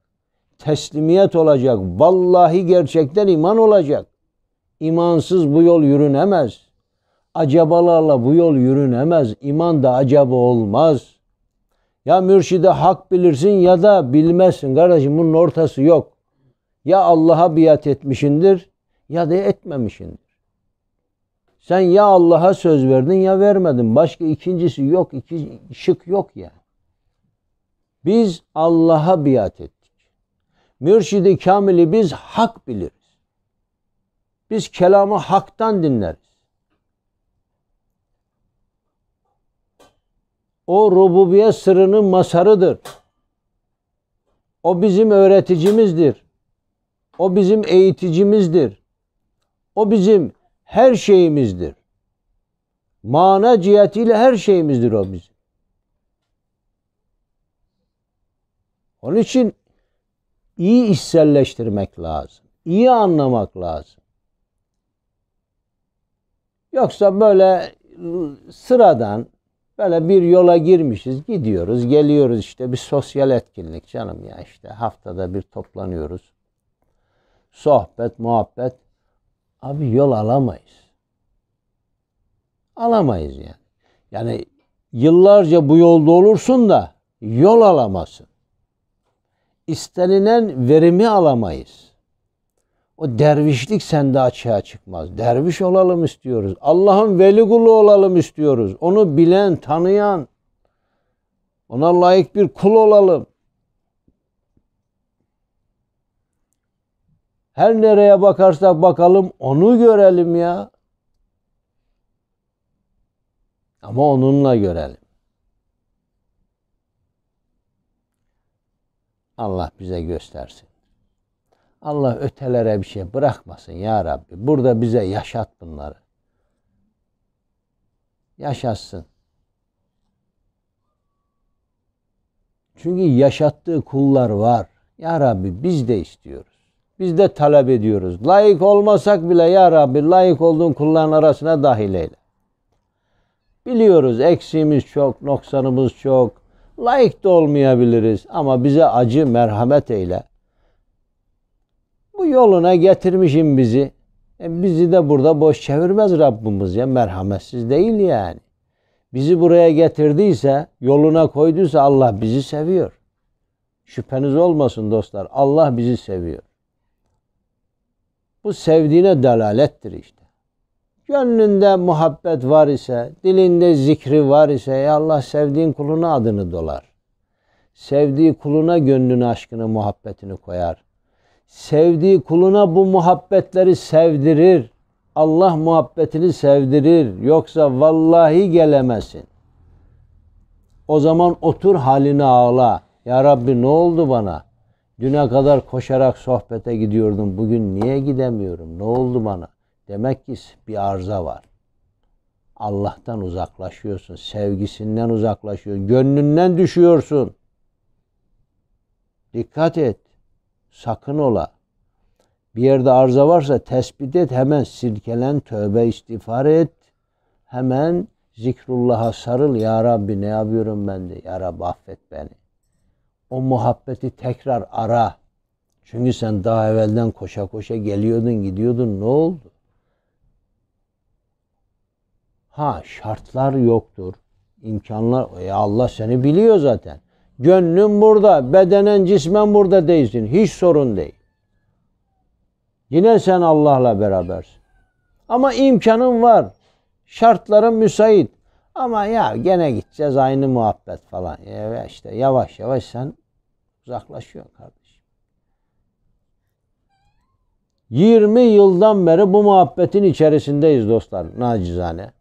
teslimiyet olacak vallahi gerçekten iman olacak İmansız bu yol yürünemez acabalarla bu yol yürünemez İman da acaba olmaz ya mürşide hak bilirsin ya da bilmezsin kardeşim bunun ortası yok ya Allah'a biat etmişindir ya da etmemişindir sen ya Allah'a söz verdin ya vermedin. Başka ikincisi yok. iki şık yok ya. Yani. Biz Allah'a biat ettik. Mürşidi Kamil'i biz hak biliriz. Biz kelamı haktan dinleriz. O rububiyet sırrının masarıdır. O bizim öğreticimizdir. O bizim eğiticimizdir. O bizim her şeyimizdir. Mana cihetiyle her şeyimizdir o bizim. Onun için iyi içselleştirmek lazım. İyi anlamak lazım. Yoksa böyle ıı, sıradan böyle bir yola girmişiz. Gidiyoruz, geliyoruz işte bir sosyal etkinlik canım ya işte haftada bir toplanıyoruz. Sohbet, muhabbet. Abi yol alamayız. Alamayız yani. Yani yıllarca bu yolda olursun da yol alamazsın. İstenilen verimi alamayız. O dervişlik sende açığa çıkmaz. Derviş olalım istiyoruz. Allah'ın veli kulu olalım istiyoruz. Onu bilen, tanıyan, ona layık bir kul olalım. Her nereye bakarsak bakalım onu görelim ya. Ama onunla görelim. Allah bize göstersin. Allah ötelere bir şey bırakmasın ya Rabbi. Burada bize yaşat bunları. Yaşatsın. Çünkü yaşattığı kullar var. Ya Rabbi biz de istiyoruz biz de talep ediyoruz. Layık olmasak bile ya Rabbi layık olduğun kulların arasına dahil eyle. Biliyoruz eksiğimiz çok, noksanımız çok. Layık da olmayabiliriz ama bize acı merhamet eyle. Bu yoluna getirmişim bizi. E bizi de burada boş çevirmez Rabbimiz ya merhametsiz değil yani. Bizi buraya getirdiyse, yoluna koyduysa Allah bizi seviyor. Şüpheniz olmasın dostlar. Allah bizi seviyor. Bu sevdiğine delalettir işte. Gönlünde muhabbet var ise, dilinde zikri var ise ya Allah sevdiğin kuluna adını dolar. Sevdiği kuluna gönlünü, aşkını, muhabbetini koyar. Sevdiği kuluna bu muhabbetleri sevdirir. Allah muhabbetini sevdirir. Yoksa vallahi gelemesin. O zaman otur halini ağla. Ya Rabbi ne oldu bana? Düne kadar koşarak sohbete gidiyordum. Bugün niye gidemiyorum? Ne oldu bana? Demek ki bir arıza var. Allah'tan uzaklaşıyorsun. Sevgisinden uzaklaşıyorsun. Gönlünden düşüyorsun. Dikkat et. Sakın ola. Bir yerde arıza varsa tespit et. Hemen sirkelen tövbe istiğfar et. Hemen zikrullah'a sarıl. Ya Rabbi ne yapıyorum ben de. Ya Rabbi affet beni o muhabbeti tekrar ara. Çünkü sen daha evvelden koşa koşa geliyordun, gidiyordun. Ne oldu? Ha şartlar yoktur. İmkanlar. Ya Allah seni biliyor zaten. Gönlün burada, bedenen cismen burada değilsin. Hiç sorun değil. Yine sen Allah'la berabersin. Ama imkanın var. Şartların müsait. Ama ya gene gideceğiz aynı muhabbet falan. Ya işte yavaş yavaş sen Uzaklaşıyor kardeşim. 20 yıldan beri bu muhabbetin içerisindeyiz dostlar nacizane.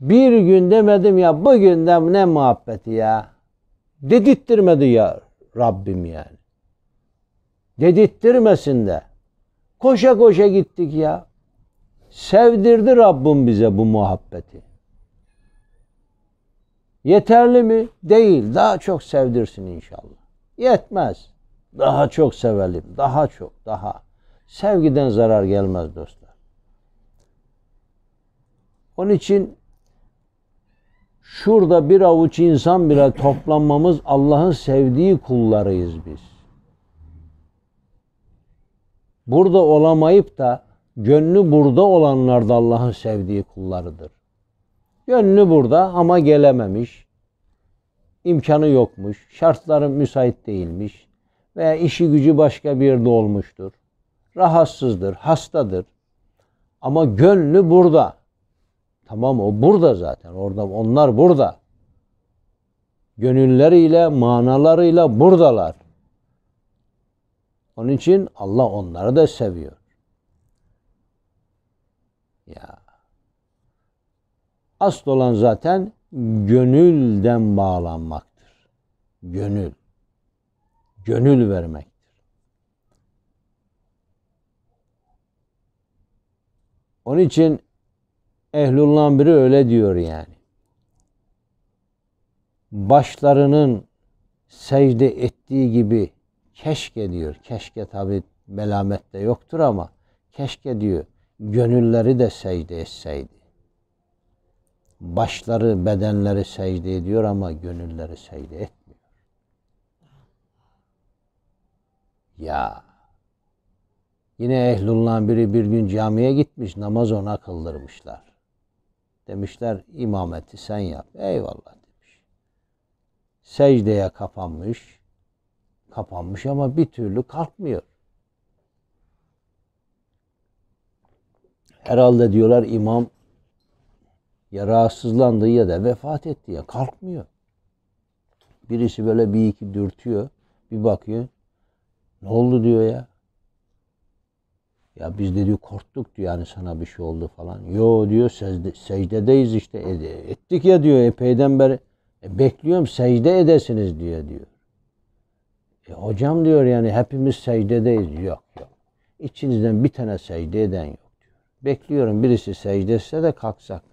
Bir gün demedim ya bugün de ne muhabbeti ya. Dedittirmedi ya Rabbim yani. Dedittirmesin de. Koşa koşa gittik ya. Sevdirdi Rabbim bize bu muhabbeti. Yeterli mi? Değil. Daha çok sevdirsin inşallah. Yetmez. Daha çok sevelim. Daha çok. Daha. Sevgiden zarar gelmez dostlar. Onun için şurada bir avuç insan bile toplanmamız Allah'ın sevdiği kullarıyız biz. Burada olamayıp da gönlü burada olanlar da Allah'ın sevdiği kullarıdır. Gönlü burada ama gelememiş imkanı yokmuş, şartları müsait değilmiş veya işi gücü başka bir yerde olmuştur. Rahatsızdır, hastadır. Ama gönlü burada. Tamam o burada zaten. Orada onlar burada. Gönülleriyle, manalarıyla buradalar. Onun için Allah onları da seviyor. Ya. Asıl olan zaten gönülden bağlanmaktır. Gönül. Gönül vermektir. Onun için ehlullah'ın biri öyle diyor yani. Başlarının secde ettiği gibi keşke diyor. Keşke tabi melamette yoktur ama keşke diyor gönülleri de secde etseydi başları, bedenleri secde ediyor ama gönülleri secde etmiyor. Ya. Yine ehlullah'ın biri bir gün camiye gitmiş, namaz ona kıldırmışlar. Demişler imameti sen yap. Eyvallah demiş. Secdeye kapanmış. Kapanmış ama bir türlü kalkmıyor. Herhalde diyorlar imam ya rahatsızlandı ya da vefat etti ya kalkmıyor. Birisi böyle bir iki dürtüyor. Bir bakıyor. Ne oldu diyor ya. Ya biz dedi korktuk diyor yani sana bir şey oldu falan. Yo diyor secde, secdedeyiz işte e, e, ettik ya diyor epeyden beri. E, bekliyorum secde edesiniz diye diyor. E, hocam diyor yani hepimiz secdedeyiz. Yok yok. İçinizden bir tane secde eden yok diyor. Bekliyorum birisi secde etse de kalksak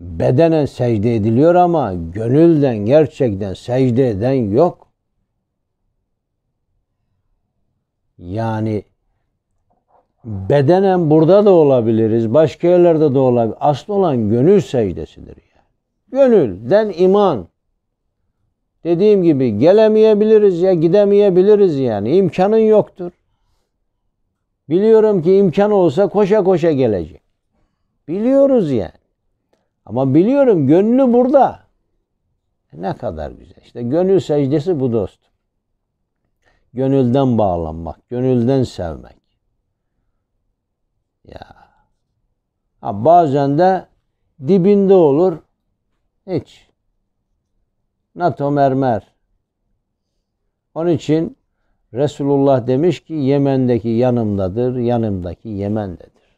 bedenen secde ediliyor ama gönülden gerçekten secde eden yok. Yani bedenen burada da olabiliriz, başka yerlerde de olabilir. Asıl olan gönül secdesidir yani. Gönülden iman. Dediğim gibi gelemeyebiliriz ya gidemeyebiliriz yani. imkanın yoktur. Biliyorum ki imkan olsa koşa koşa gelecek. Biliyoruz yani. Ama biliyorum gönlü burada. E, ne kadar güzel. İşte gönül secdesi bu dostum. Gönülden bağlanmak, gönülden sevmek. Ya. Ha, bazen de dibinde olur. Hiç. NATO mermer. Onun için Resulullah demiş ki Yemen'deki yanımdadır, yanımdaki Yemen'dedir.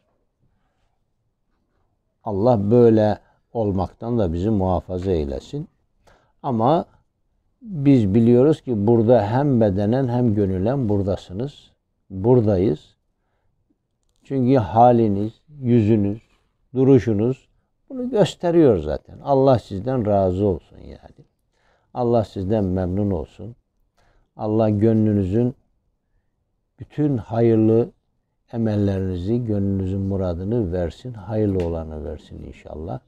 Allah böyle olmaktan da bizi muhafaza eylesin. Ama biz biliyoruz ki burada hem bedenen hem gönülen buradasınız. Buradayız. Çünkü haliniz, yüzünüz, duruşunuz bunu gösteriyor zaten. Allah sizden razı olsun yani. Allah sizden memnun olsun. Allah gönlünüzün bütün hayırlı emellerinizi, gönlünüzün muradını versin. Hayırlı olanı versin inşallah.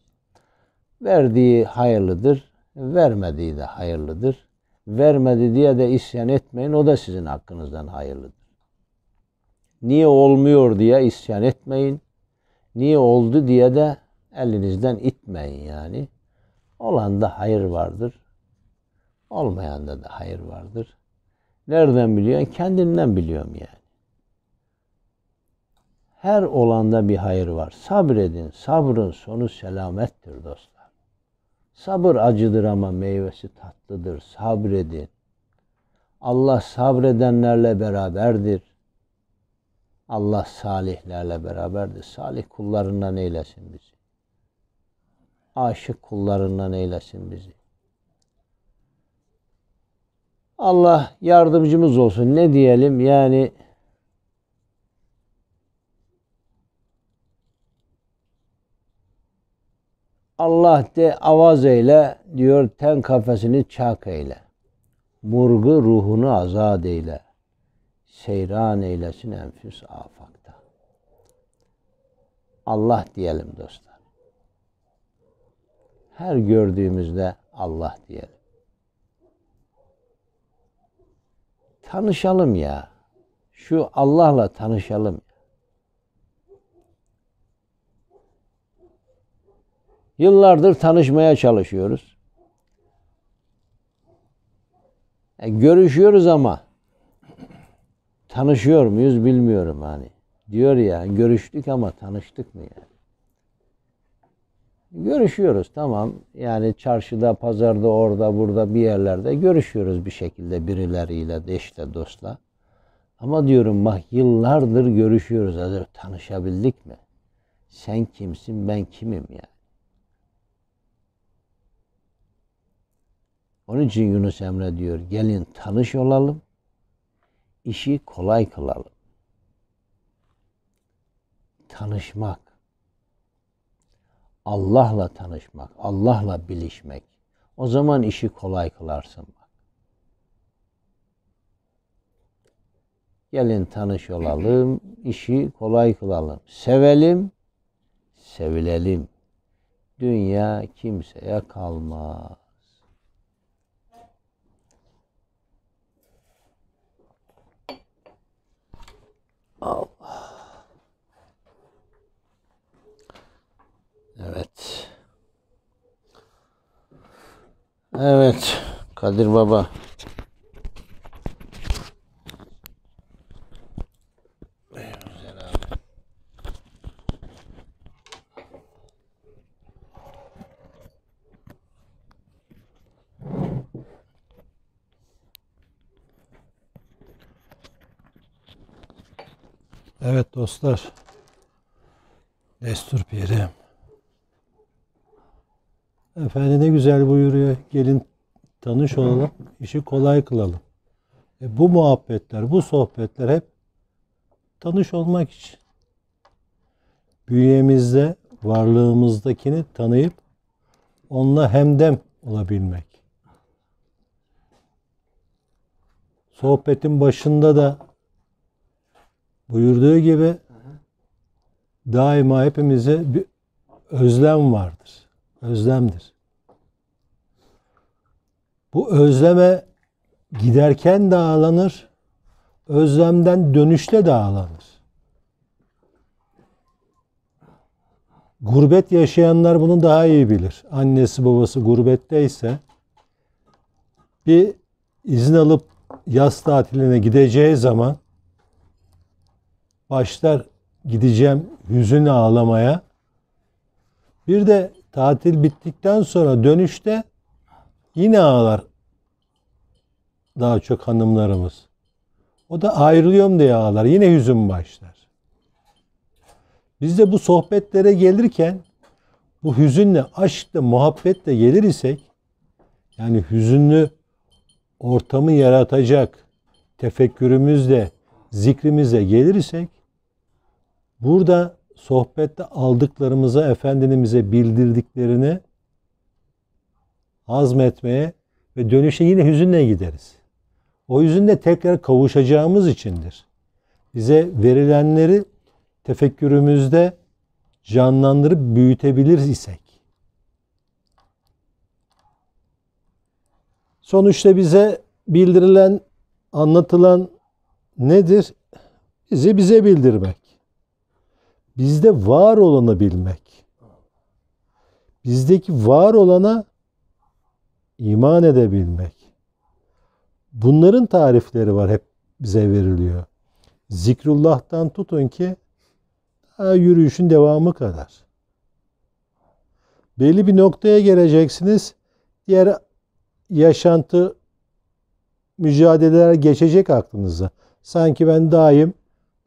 Verdiği hayırlıdır, vermediği de hayırlıdır. Vermedi diye de isyan etmeyin, o da sizin hakkınızdan hayırlıdır. Niye olmuyor diye isyan etmeyin. Niye oldu diye de elinizden itmeyin yani. Olanda hayır vardır. Olmayanda da hayır vardır. Nereden biliyorsun? Kendinden biliyorum yani. Her olanda bir hayır var. Sabredin. Sabrın sonu selamettir dostum. Sabır acıdır ama meyvesi tatlıdır. Sabredin. Allah sabredenlerle beraberdir. Allah salihlerle beraberdir. Salih kullarından eylesin bizi. Aşık kullarından eylesin bizi. Allah yardımcımız olsun. Ne diyelim? Yani Allah de avaz eyle diyor ten kafesini çak eyle. Murgu ruhunu azad eyle. Seyran eylesin enfüs afakta. Allah diyelim dostlar. Her gördüğümüzde Allah diyelim. Tanışalım ya. Şu Allah'la tanışalım. Yıllardır tanışmaya çalışıyoruz. E, görüşüyoruz ama tanışıyor muyuz bilmiyorum hani. Diyor ya görüştük ama tanıştık mı yani? Görüşüyoruz tamam. Yani çarşıda, pazarda, orada, burada bir yerlerde görüşüyoruz bir şekilde birileriyle, deşle, dostla. Ama diyorum bak yıllardır görüşüyoruz. Hazır tanışabildik mi? Sen kimsin, ben kimim yani. Onun için Yunus Emre diyor gelin tanış olalım, işi kolay kılalım. Tanışmak, Allah'la tanışmak, Allah'la bilişmek. O zaman işi kolay kılarsın Gelin tanış olalım, işi kolay kılalım. Sevelim, sevilelim. Dünya kimseye kalmaz. Allah. Evet. Evet. Kadir Baba. dostlar. Destur Pirim. Efendi ne güzel buyuruyor. Gelin tanış olalım, işi kolay kılalım. E bu muhabbetler, bu sohbetler hep tanış olmak için. büyüğümüzde varlığımızdakini tanıyıp onunla hemdem olabilmek. Sohbetin başında da buyurduğu gibi daima hepimize bir özlem vardır. Özlemdir. Bu özleme giderken dağılanır, özlemden dönüşte dağılanır. Gurbet yaşayanlar bunu daha iyi bilir. Annesi babası gurbetteyse bir izin alıp yaz tatiline gideceği zaman başlar gideceğim hüzün ağlamaya. Bir de tatil bittikten sonra dönüşte yine ağlar daha çok hanımlarımız. O da ayrılıyorum diye ağlar. Yine hüzün başlar. Biz de bu sohbetlere gelirken bu hüzünle, aşkla, muhabbetle gelir isek yani hüzünlü ortamı yaratacak tefekkürümüzle, zikrimize gelirsek burada sohbette aldıklarımıza Efendimiz'e bildirdiklerini hazmetmeye ve dönüşe yine hüzünle gideriz. O hüzünle tekrar kavuşacağımız içindir. Bize verilenleri tefekkürümüzde canlandırıp büyütebilir isek. Sonuçta bize bildirilen, anlatılan nedir? Bizi bize bildirmek. Bizde var olanı bilmek. Bizdeki var olana iman edebilmek. Bunların tarifleri var hep bize veriliyor. Zikrullah'tan tutun ki daha yürüyüşün devamı kadar. Belli bir noktaya geleceksiniz. Diğer yaşantı mücadeleler geçecek aklınıza. Sanki ben daim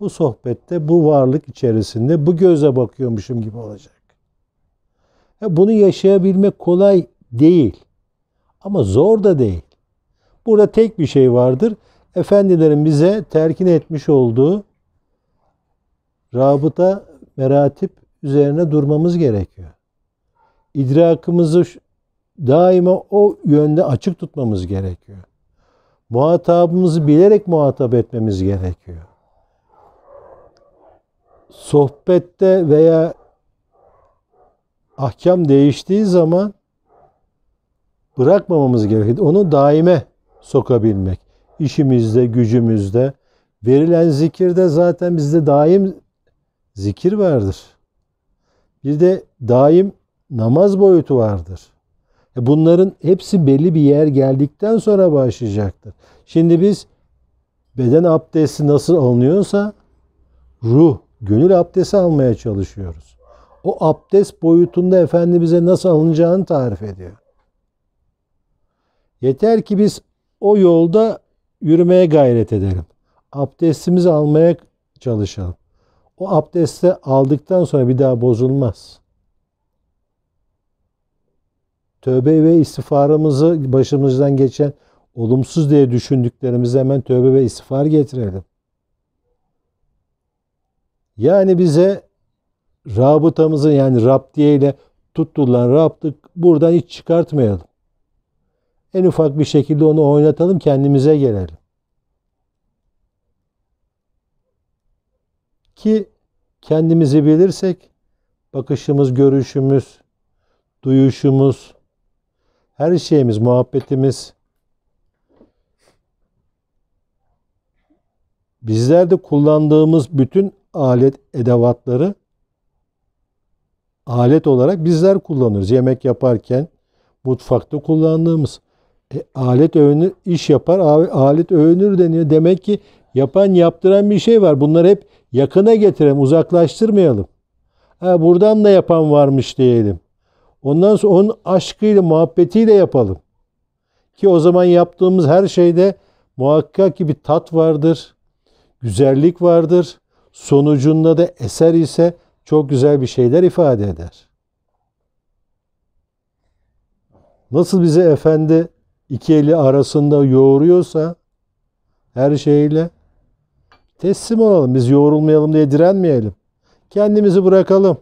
bu sohbette, bu varlık içerisinde, bu göze bakıyormuşum gibi olacak. Bunu yaşayabilmek kolay değil. Ama zor da değil. Burada tek bir şey vardır. Efendilerin bize terkin etmiş olduğu rabıta meratip üzerine durmamız gerekiyor. İdrakımızı daima o yönde açık tutmamız gerekiyor muhatabımızı bilerek muhatap etmemiz gerekiyor. Sohbette veya ahkam değiştiği zaman bırakmamamız gerekir. Onu daime sokabilmek. İşimizde, gücümüzde, verilen zikirde zaten bizde daim zikir vardır. Bir de daim namaz boyutu vardır. E bunların hepsi belli bir yer geldikten sonra başlayacaktır. Şimdi biz beden abdesti nasıl alınıyorsa ruh, gönül abdesti almaya çalışıyoruz. O abdest boyutunda Efendimiz'e nasıl alınacağını tarif ediyor. Yeter ki biz o yolda yürümeye gayret edelim. Abdestimizi almaya çalışalım. O abdesti aldıktan sonra bir daha bozulmaz tövbe ve istifarımızı başımızdan geçen olumsuz diye düşündüklerimizi hemen tövbe ve istiğfar getirelim. Yani bize rabıtamızı yani Rabdiye ile tutturulan Rab'dık buradan hiç çıkartmayalım. En ufak bir şekilde onu oynatalım kendimize gelelim. Ki kendimizi bilirsek bakışımız, görüşümüz, duyuşumuz, her şeyimiz, muhabbetimiz bizlerde kullandığımız bütün alet edevatları alet olarak bizler kullanırız. Yemek yaparken mutfakta kullandığımız e, alet övünür, iş yapar, alet övünür deniyor. Demek ki yapan, yaptıran bir şey var. Bunları hep yakına getirelim, uzaklaştırmayalım. Ha, buradan da yapan varmış diyelim. Ondan sonra onun aşkıyla, muhabbetiyle yapalım. Ki o zaman yaptığımız her şeyde muhakkak ki bir tat vardır, güzellik vardır. Sonucunda da eser ise çok güzel bir şeyler ifade eder. Nasıl bize efendi iki eli arasında yoğuruyorsa her şeyle teslim olalım. Biz yoğrulmayalım diye direnmeyelim. Kendimizi bırakalım.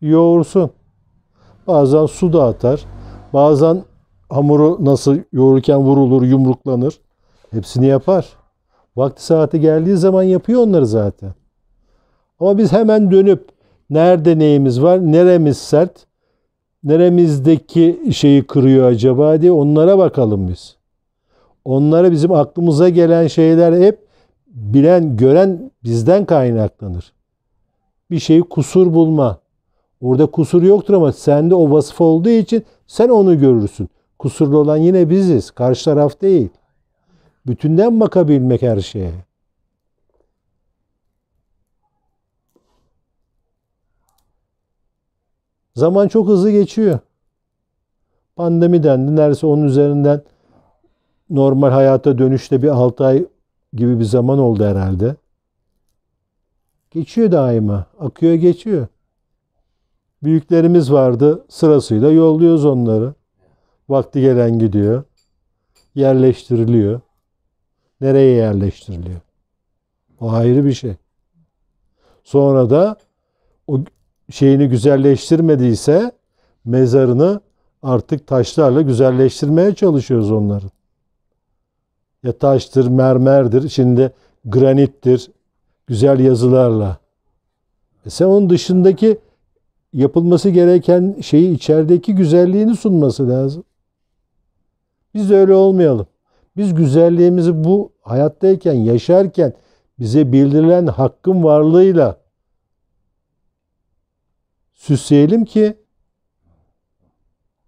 Yoğursun. Bazen su da atar. Bazen hamuru nasıl yoğururken vurulur, yumruklanır. Hepsini yapar. Vakti saati geldiği zaman yapıyor onları zaten. Ama biz hemen dönüp nerede neyimiz var, neremiz sert, neremizdeki şeyi kırıyor acaba diye onlara bakalım biz. Onlara bizim aklımıza gelen şeyler hep bilen, gören bizden kaynaklanır. Bir şeyi kusur bulma, Orada kusur yoktur ama sende o vasıf olduğu için sen onu görürsün. Kusurlu olan yine biziz. Karşı taraf değil. Bütünden bakabilmek her şeye. Zaman çok hızlı geçiyor. Pandemi dendi. Neredeyse onun üzerinden normal hayata dönüşte bir 6 ay gibi bir zaman oldu herhalde. Geçiyor daima. Akıyor geçiyor. Büyüklerimiz vardı. Sırasıyla yolluyoruz onları. Vakti gelen gidiyor. Yerleştiriliyor. Nereye yerleştiriliyor? O ayrı bir şey. Sonra da o şeyini güzelleştirmediyse mezarını artık taşlarla güzelleştirmeye çalışıyoruz onların. Ya taştır, mermerdir, şimdi granittir, güzel yazılarla. E sen onun dışındaki yapılması gereken şeyi içerideki güzelliğini sunması lazım. Biz de öyle olmayalım. Biz güzelliğimizi bu hayattayken, yaşarken bize bildirilen hakkın varlığıyla süsleyelim ki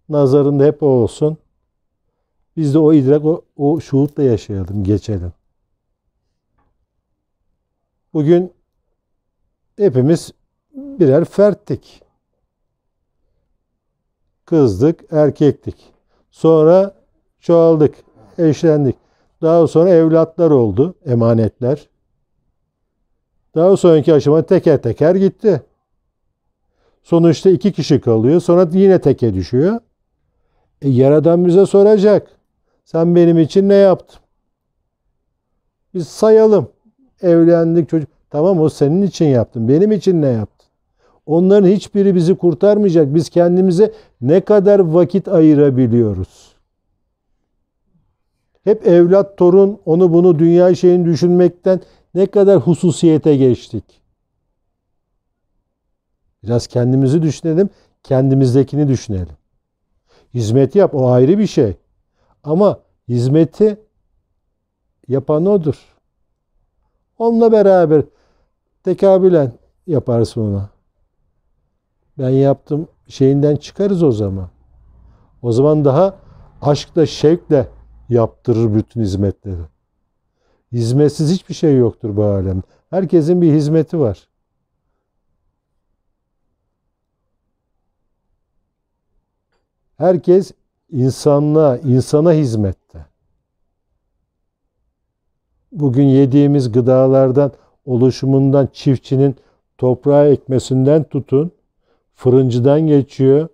nazarında hep o olsun. Biz de o idrak, o, o şuurla yaşayalım, geçelim. Bugün hepimiz birer ferttik. Kızdık, erkektik. Sonra çoğaldık, eşlendik. Daha sonra evlatlar oldu, emanetler. Daha sonraki aşama teker teker gitti. Sonuçta iki kişi kalıyor. Sonra yine teke düşüyor. E, Yaradan bize soracak. Sen benim için ne yaptın? Biz sayalım. Evlendik çocuk. Tamam o senin için yaptın. Benim için ne yaptın? Onların hiçbiri bizi kurtarmayacak. Biz kendimize ne kadar vakit ayırabiliyoruz? Hep evlat, torun, onu bunu dünya şeyini düşünmekten ne kadar hususiyete geçtik. Biraz kendimizi düşünelim, kendimizdekini düşünelim. Hizmet yap, o ayrı bir şey. Ama hizmeti yapan odur. Onunla beraber tekabülen yaparsın ona ben yaptım şeyinden çıkarız o zaman. O zaman daha aşkla, şevkle yaptırır bütün hizmetleri. Hizmetsiz hiçbir şey yoktur bu alem. Herkesin bir hizmeti var. Herkes insanlığa, insana hizmette. Bugün yediğimiz gıdalardan, oluşumundan, çiftçinin toprağa ekmesinden tutun, fırıncıdan geçiyor.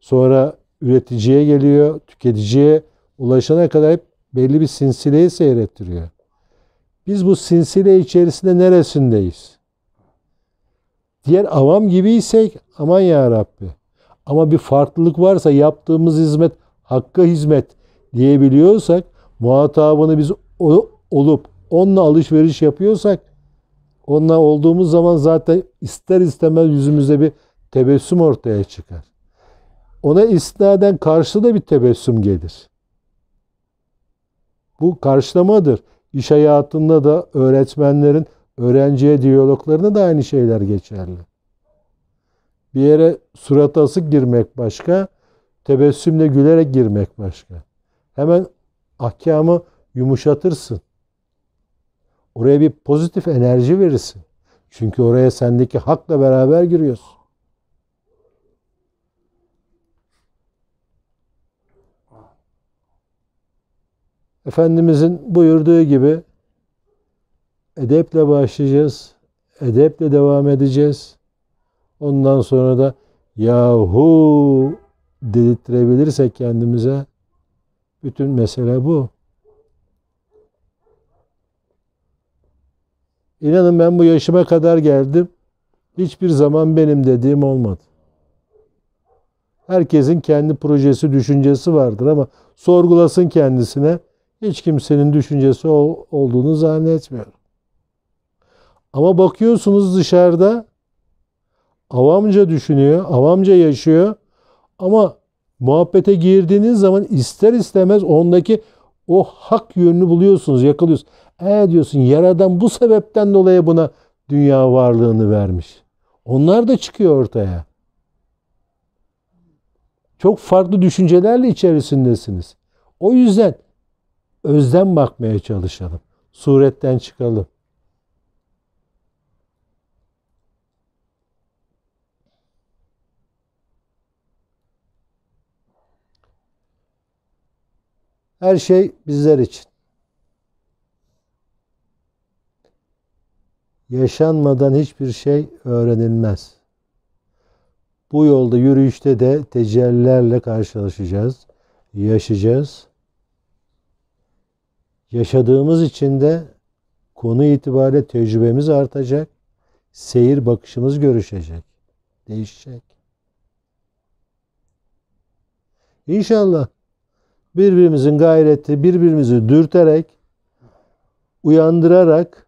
Sonra üreticiye geliyor, tüketiciye ulaşana kadar hep belli bir sinsileyi seyrettiriyor. Biz bu sinsile içerisinde neresindeyiz? Diğer avam gibiysek aman ya Rabbi. Ama bir farklılık varsa yaptığımız hizmet hakka hizmet diyebiliyorsak muhatabını biz olup onunla alışveriş yapıyorsak onunla olduğumuz zaman zaten ister istemez yüzümüzde bir tebessüm ortaya çıkar. Ona istinaden karşı da bir tebessüm gelir. Bu karşılamadır. İş hayatında da öğretmenlerin öğrenciye diyaloglarına da aynı şeyler geçerli. Bir yere surat asık girmek başka, tebessümle gülerek girmek başka. Hemen ahkamı yumuşatırsın. Oraya bir pozitif enerji verirsin. Çünkü oraya sendeki hakla beraber giriyorsun. Efendimizin buyurduğu gibi edeple başlayacağız, edeple devam edeceğiz. Ondan sonra da yahu dedirttirebilirsek kendimize bütün mesele bu. İnanın ben bu yaşıma kadar geldim. Hiçbir zaman benim dediğim olmadı. Herkesin kendi projesi, düşüncesi vardır ama sorgulasın kendisine hiç kimsenin düşüncesi olduğunu zannetmiyorum. Ama bakıyorsunuz dışarıda avamca düşünüyor, avamca yaşıyor ama muhabbete girdiğiniz zaman ister istemez ondaki o hak yönünü buluyorsunuz, yakalıyorsunuz. E diyorsun yaradan bu sebepten dolayı buna dünya varlığını vermiş. Onlar da çıkıyor ortaya. Çok farklı düşüncelerle içerisindesiniz. O yüzden özden bakmaya çalışalım. Suretten çıkalım. Her şey bizler için. Yaşanmadan hiçbir şey öğrenilmez. Bu yolda yürüyüşte de tecellilerle karşılaşacağız, yaşayacağız. Yaşadığımız için de konu itibariyle tecrübemiz artacak. Seyir bakışımız görüşecek. Değişecek. İnşallah birbirimizin gayreti, birbirimizi dürterek, uyandırarak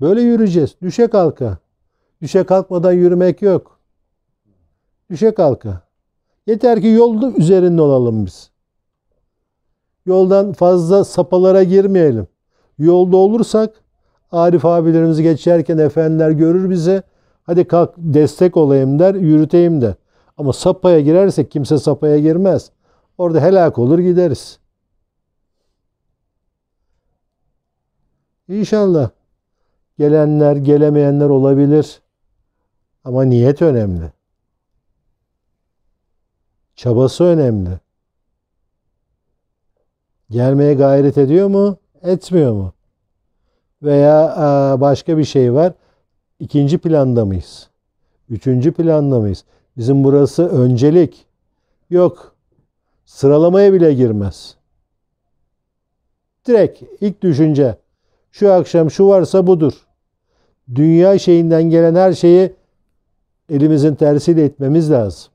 böyle yürüyeceğiz. Düşe kalka. Düşe kalkmadan yürümek yok. Düşe kalka. Yeter ki yolda üzerinde olalım biz. Yoldan fazla sapalara girmeyelim. Yolda olursak Arif abilerimizi geçerken efendiler görür bize. Hadi kalk destek olayım der, yürüteyim de. Ama sapaya girersek kimse sapaya girmez. Orada helak olur gideriz. İnşallah gelenler, gelemeyenler olabilir. Ama niyet önemli. Çabası önemli. Gelmeye gayret ediyor mu? Etmiyor mu? Veya e, başka bir şey var. İkinci planda mıyız? Üçüncü planda mıyız? Bizim burası öncelik. Yok. Sıralamaya bile girmez. Direkt ilk düşünce şu akşam şu varsa budur. Dünya şeyinden gelen her şeyi elimizin tersiyle etmemiz lazım.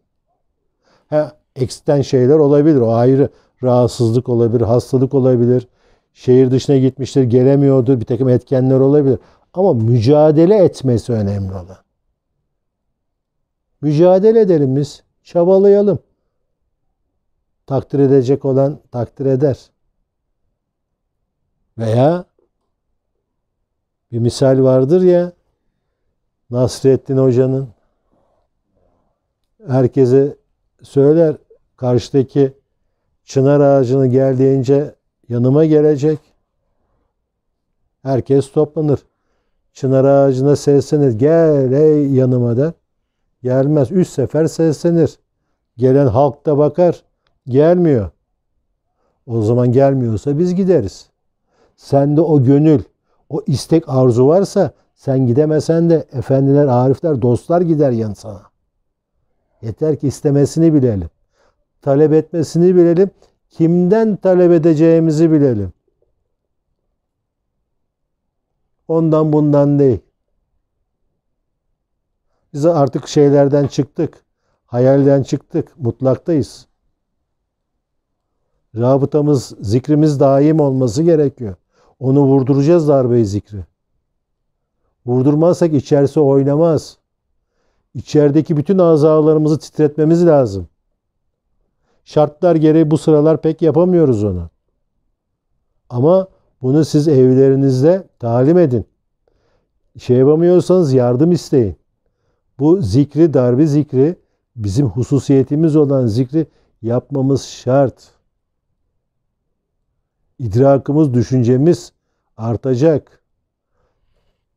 Ha, eksiten şeyler olabilir o ayrı rahatsızlık olabilir, hastalık olabilir. Şehir dışına gitmiştir, gelemiyordur. Bir takım etkenler olabilir. Ama mücadele etmesi önemli olan. Mücadele edelim biz. Çabalayalım. Takdir edecek olan takdir eder. Veya bir misal vardır ya Nasrettin Hoca'nın herkese söyler karşıdaki Çınar ağacını geldiğince yanıma gelecek. Herkes toplanır. Çınar ağacına seslenir. Gel ey yanıma der. Gelmez. Üç sefer seslenir. Gelen halk da bakar. Gelmiyor. O zaman gelmiyorsa biz gideriz. Sende o gönül, o istek arzu varsa sen gidemesen de efendiler, arifler, dostlar gider yan sana. Yeter ki istemesini bilelim talep etmesini bilelim. Kimden talep edeceğimizi bilelim. Ondan bundan değil. Biz artık şeylerden çıktık. Hayalden çıktık. Mutlaktayız. Rabıtamız, zikrimiz daim olması gerekiyor. Onu vurduracağız darbeyi zikri. Vurdurmazsak içerisi oynamaz. İçerideki bütün azalarımızı titretmemiz lazım. Şartlar gereği bu sıralar pek yapamıyoruz onu. Ama bunu siz evlerinizde talim edin. Şey yapamıyorsanız yardım isteyin. Bu zikri, darbi zikri, bizim hususiyetimiz olan zikri yapmamız şart. İdrakımız, düşüncemiz artacak.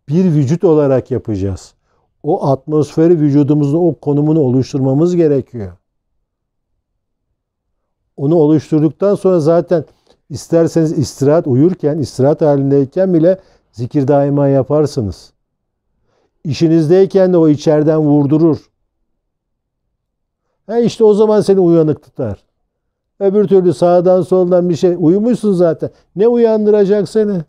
Bir vücut olarak yapacağız. O atmosferi vücudumuzun o konumunu oluşturmamız gerekiyor onu oluşturduktan sonra zaten isterseniz istirahat uyurken, istirahat halindeyken bile zikir daima yaparsınız. İşinizdeyken de o içeriden vurdurur. He işte o zaman seni uyanık tutar. Öbür türlü sağdan soldan bir şey uyumuşsun zaten. Ne uyandıracak seni?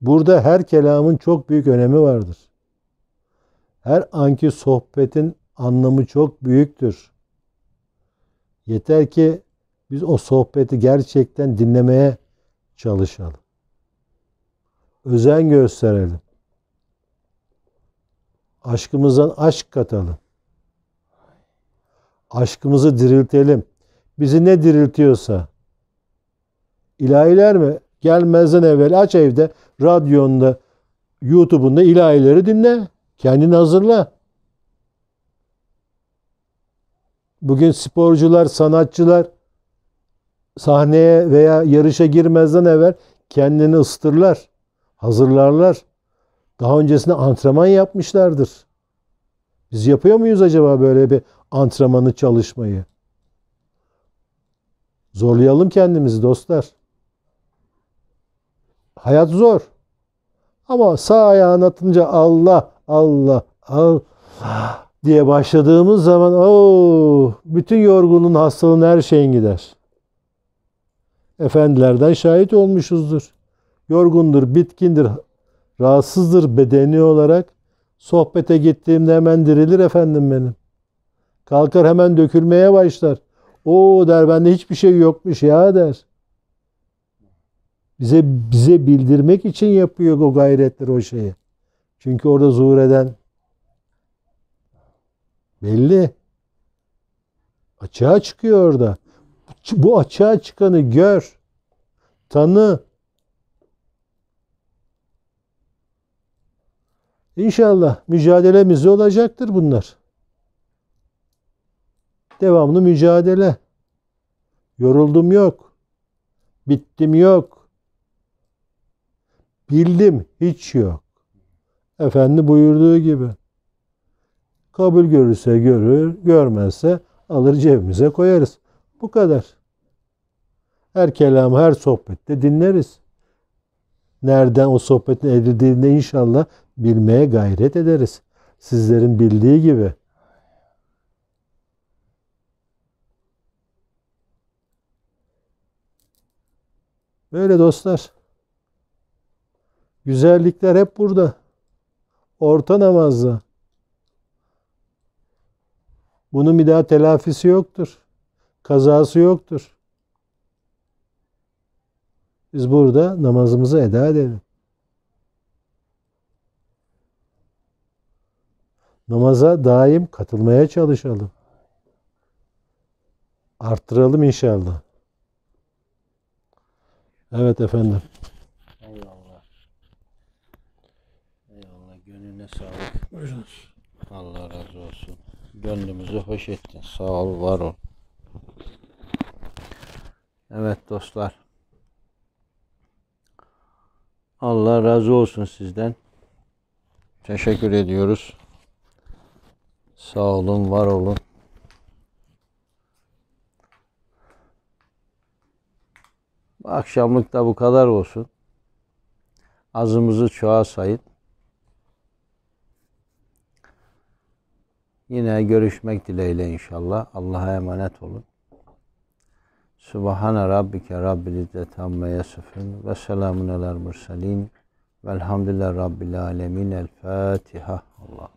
Burada her kelamın çok büyük önemi vardır. Her anki sohbetin anlamı çok büyüktür. Yeter ki biz o sohbeti gerçekten dinlemeye çalışalım. Özen gösterelim. Aşkımızdan aşk katalım. Aşkımızı diriltelim. Bizi ne diriltiyorsa. İlahiler mi? Gelmezden evvel aç evde radyonda YouTube'unda ilahileri dinle. Kendini hazırla. Bugün sporcular, sanatçılar sahneye veya yarışa girmezden evvel kendini ısıtırlar, hazırlarlar. Daha öncesinde antrenman yapmışlardır. Biz yapıyor muyuz acaba böyle bir antrenmanı, çalışmayı? Zorlayalım kendimizi dostlar. Hayat zor. Ama sağ ayağını atınca Allah Allah, Allah diye başladığımız zaman o bütün yorgunluğun, hastalığın, her şeyin gider. Efendilerden şahit olmuşuzdur. Yorgundur, bitkindir, rahatsızdır bedeni olarak. Sohbete gittiğimde hemen dirilir efendim benim. Kalkar hemen dökülmeye başlar. O der bende hiçbir şey yokmuş ya der. Bize bize bildirmek için yapıyor o gayretler o şeyi. Çünkü orada zuhur eden belli. Açığa çıkıyor orada. Bu açığa çıkanı gör. Tanı. İnşallah mücadelemiz olacaktır bunlar. Devamlı mücadele. Yoruldum yok. Bittim yok. Bildim hiç yok. Efendi buyurduğu gibi. Kabul görürse görür, görmezse alır cebimize koyarız. Bu kadar. Her kelam, her sohbette dinleriz. Nereden o sohbetin edildiğini inşallah bilmeye gayret ederiz. Sizlerin bildiği gibi. Böyle dostlar. Güzellikler hep burada orta namazda. Bunun bir daha telafisi yoktur. Kazası yoktur. Biz burada namazımızı eda edelim. Namaza daim katılmaya çalışalım. Arttıralım inşallah. Evet efendim. buyurunuz. Allah razı olsun. Gönlümüzü hoş ettin. Sağ ol, var ol. Evet dostlar. Allah razı olsun sizden. Teşekkür ediyoruz. Sağ olun, var olun. Akşamlık da bu kadar olsun. Azımızı çoğa sayın. Yine görüşmek dileğiyle inşallah. Allah'a emanet olun. Subhane Rabbike Rabbil İzzet Amme Yasifin ve selamun alel mursalin velhamdülillahi Rabbil Alemin. El Fatiha. Allah.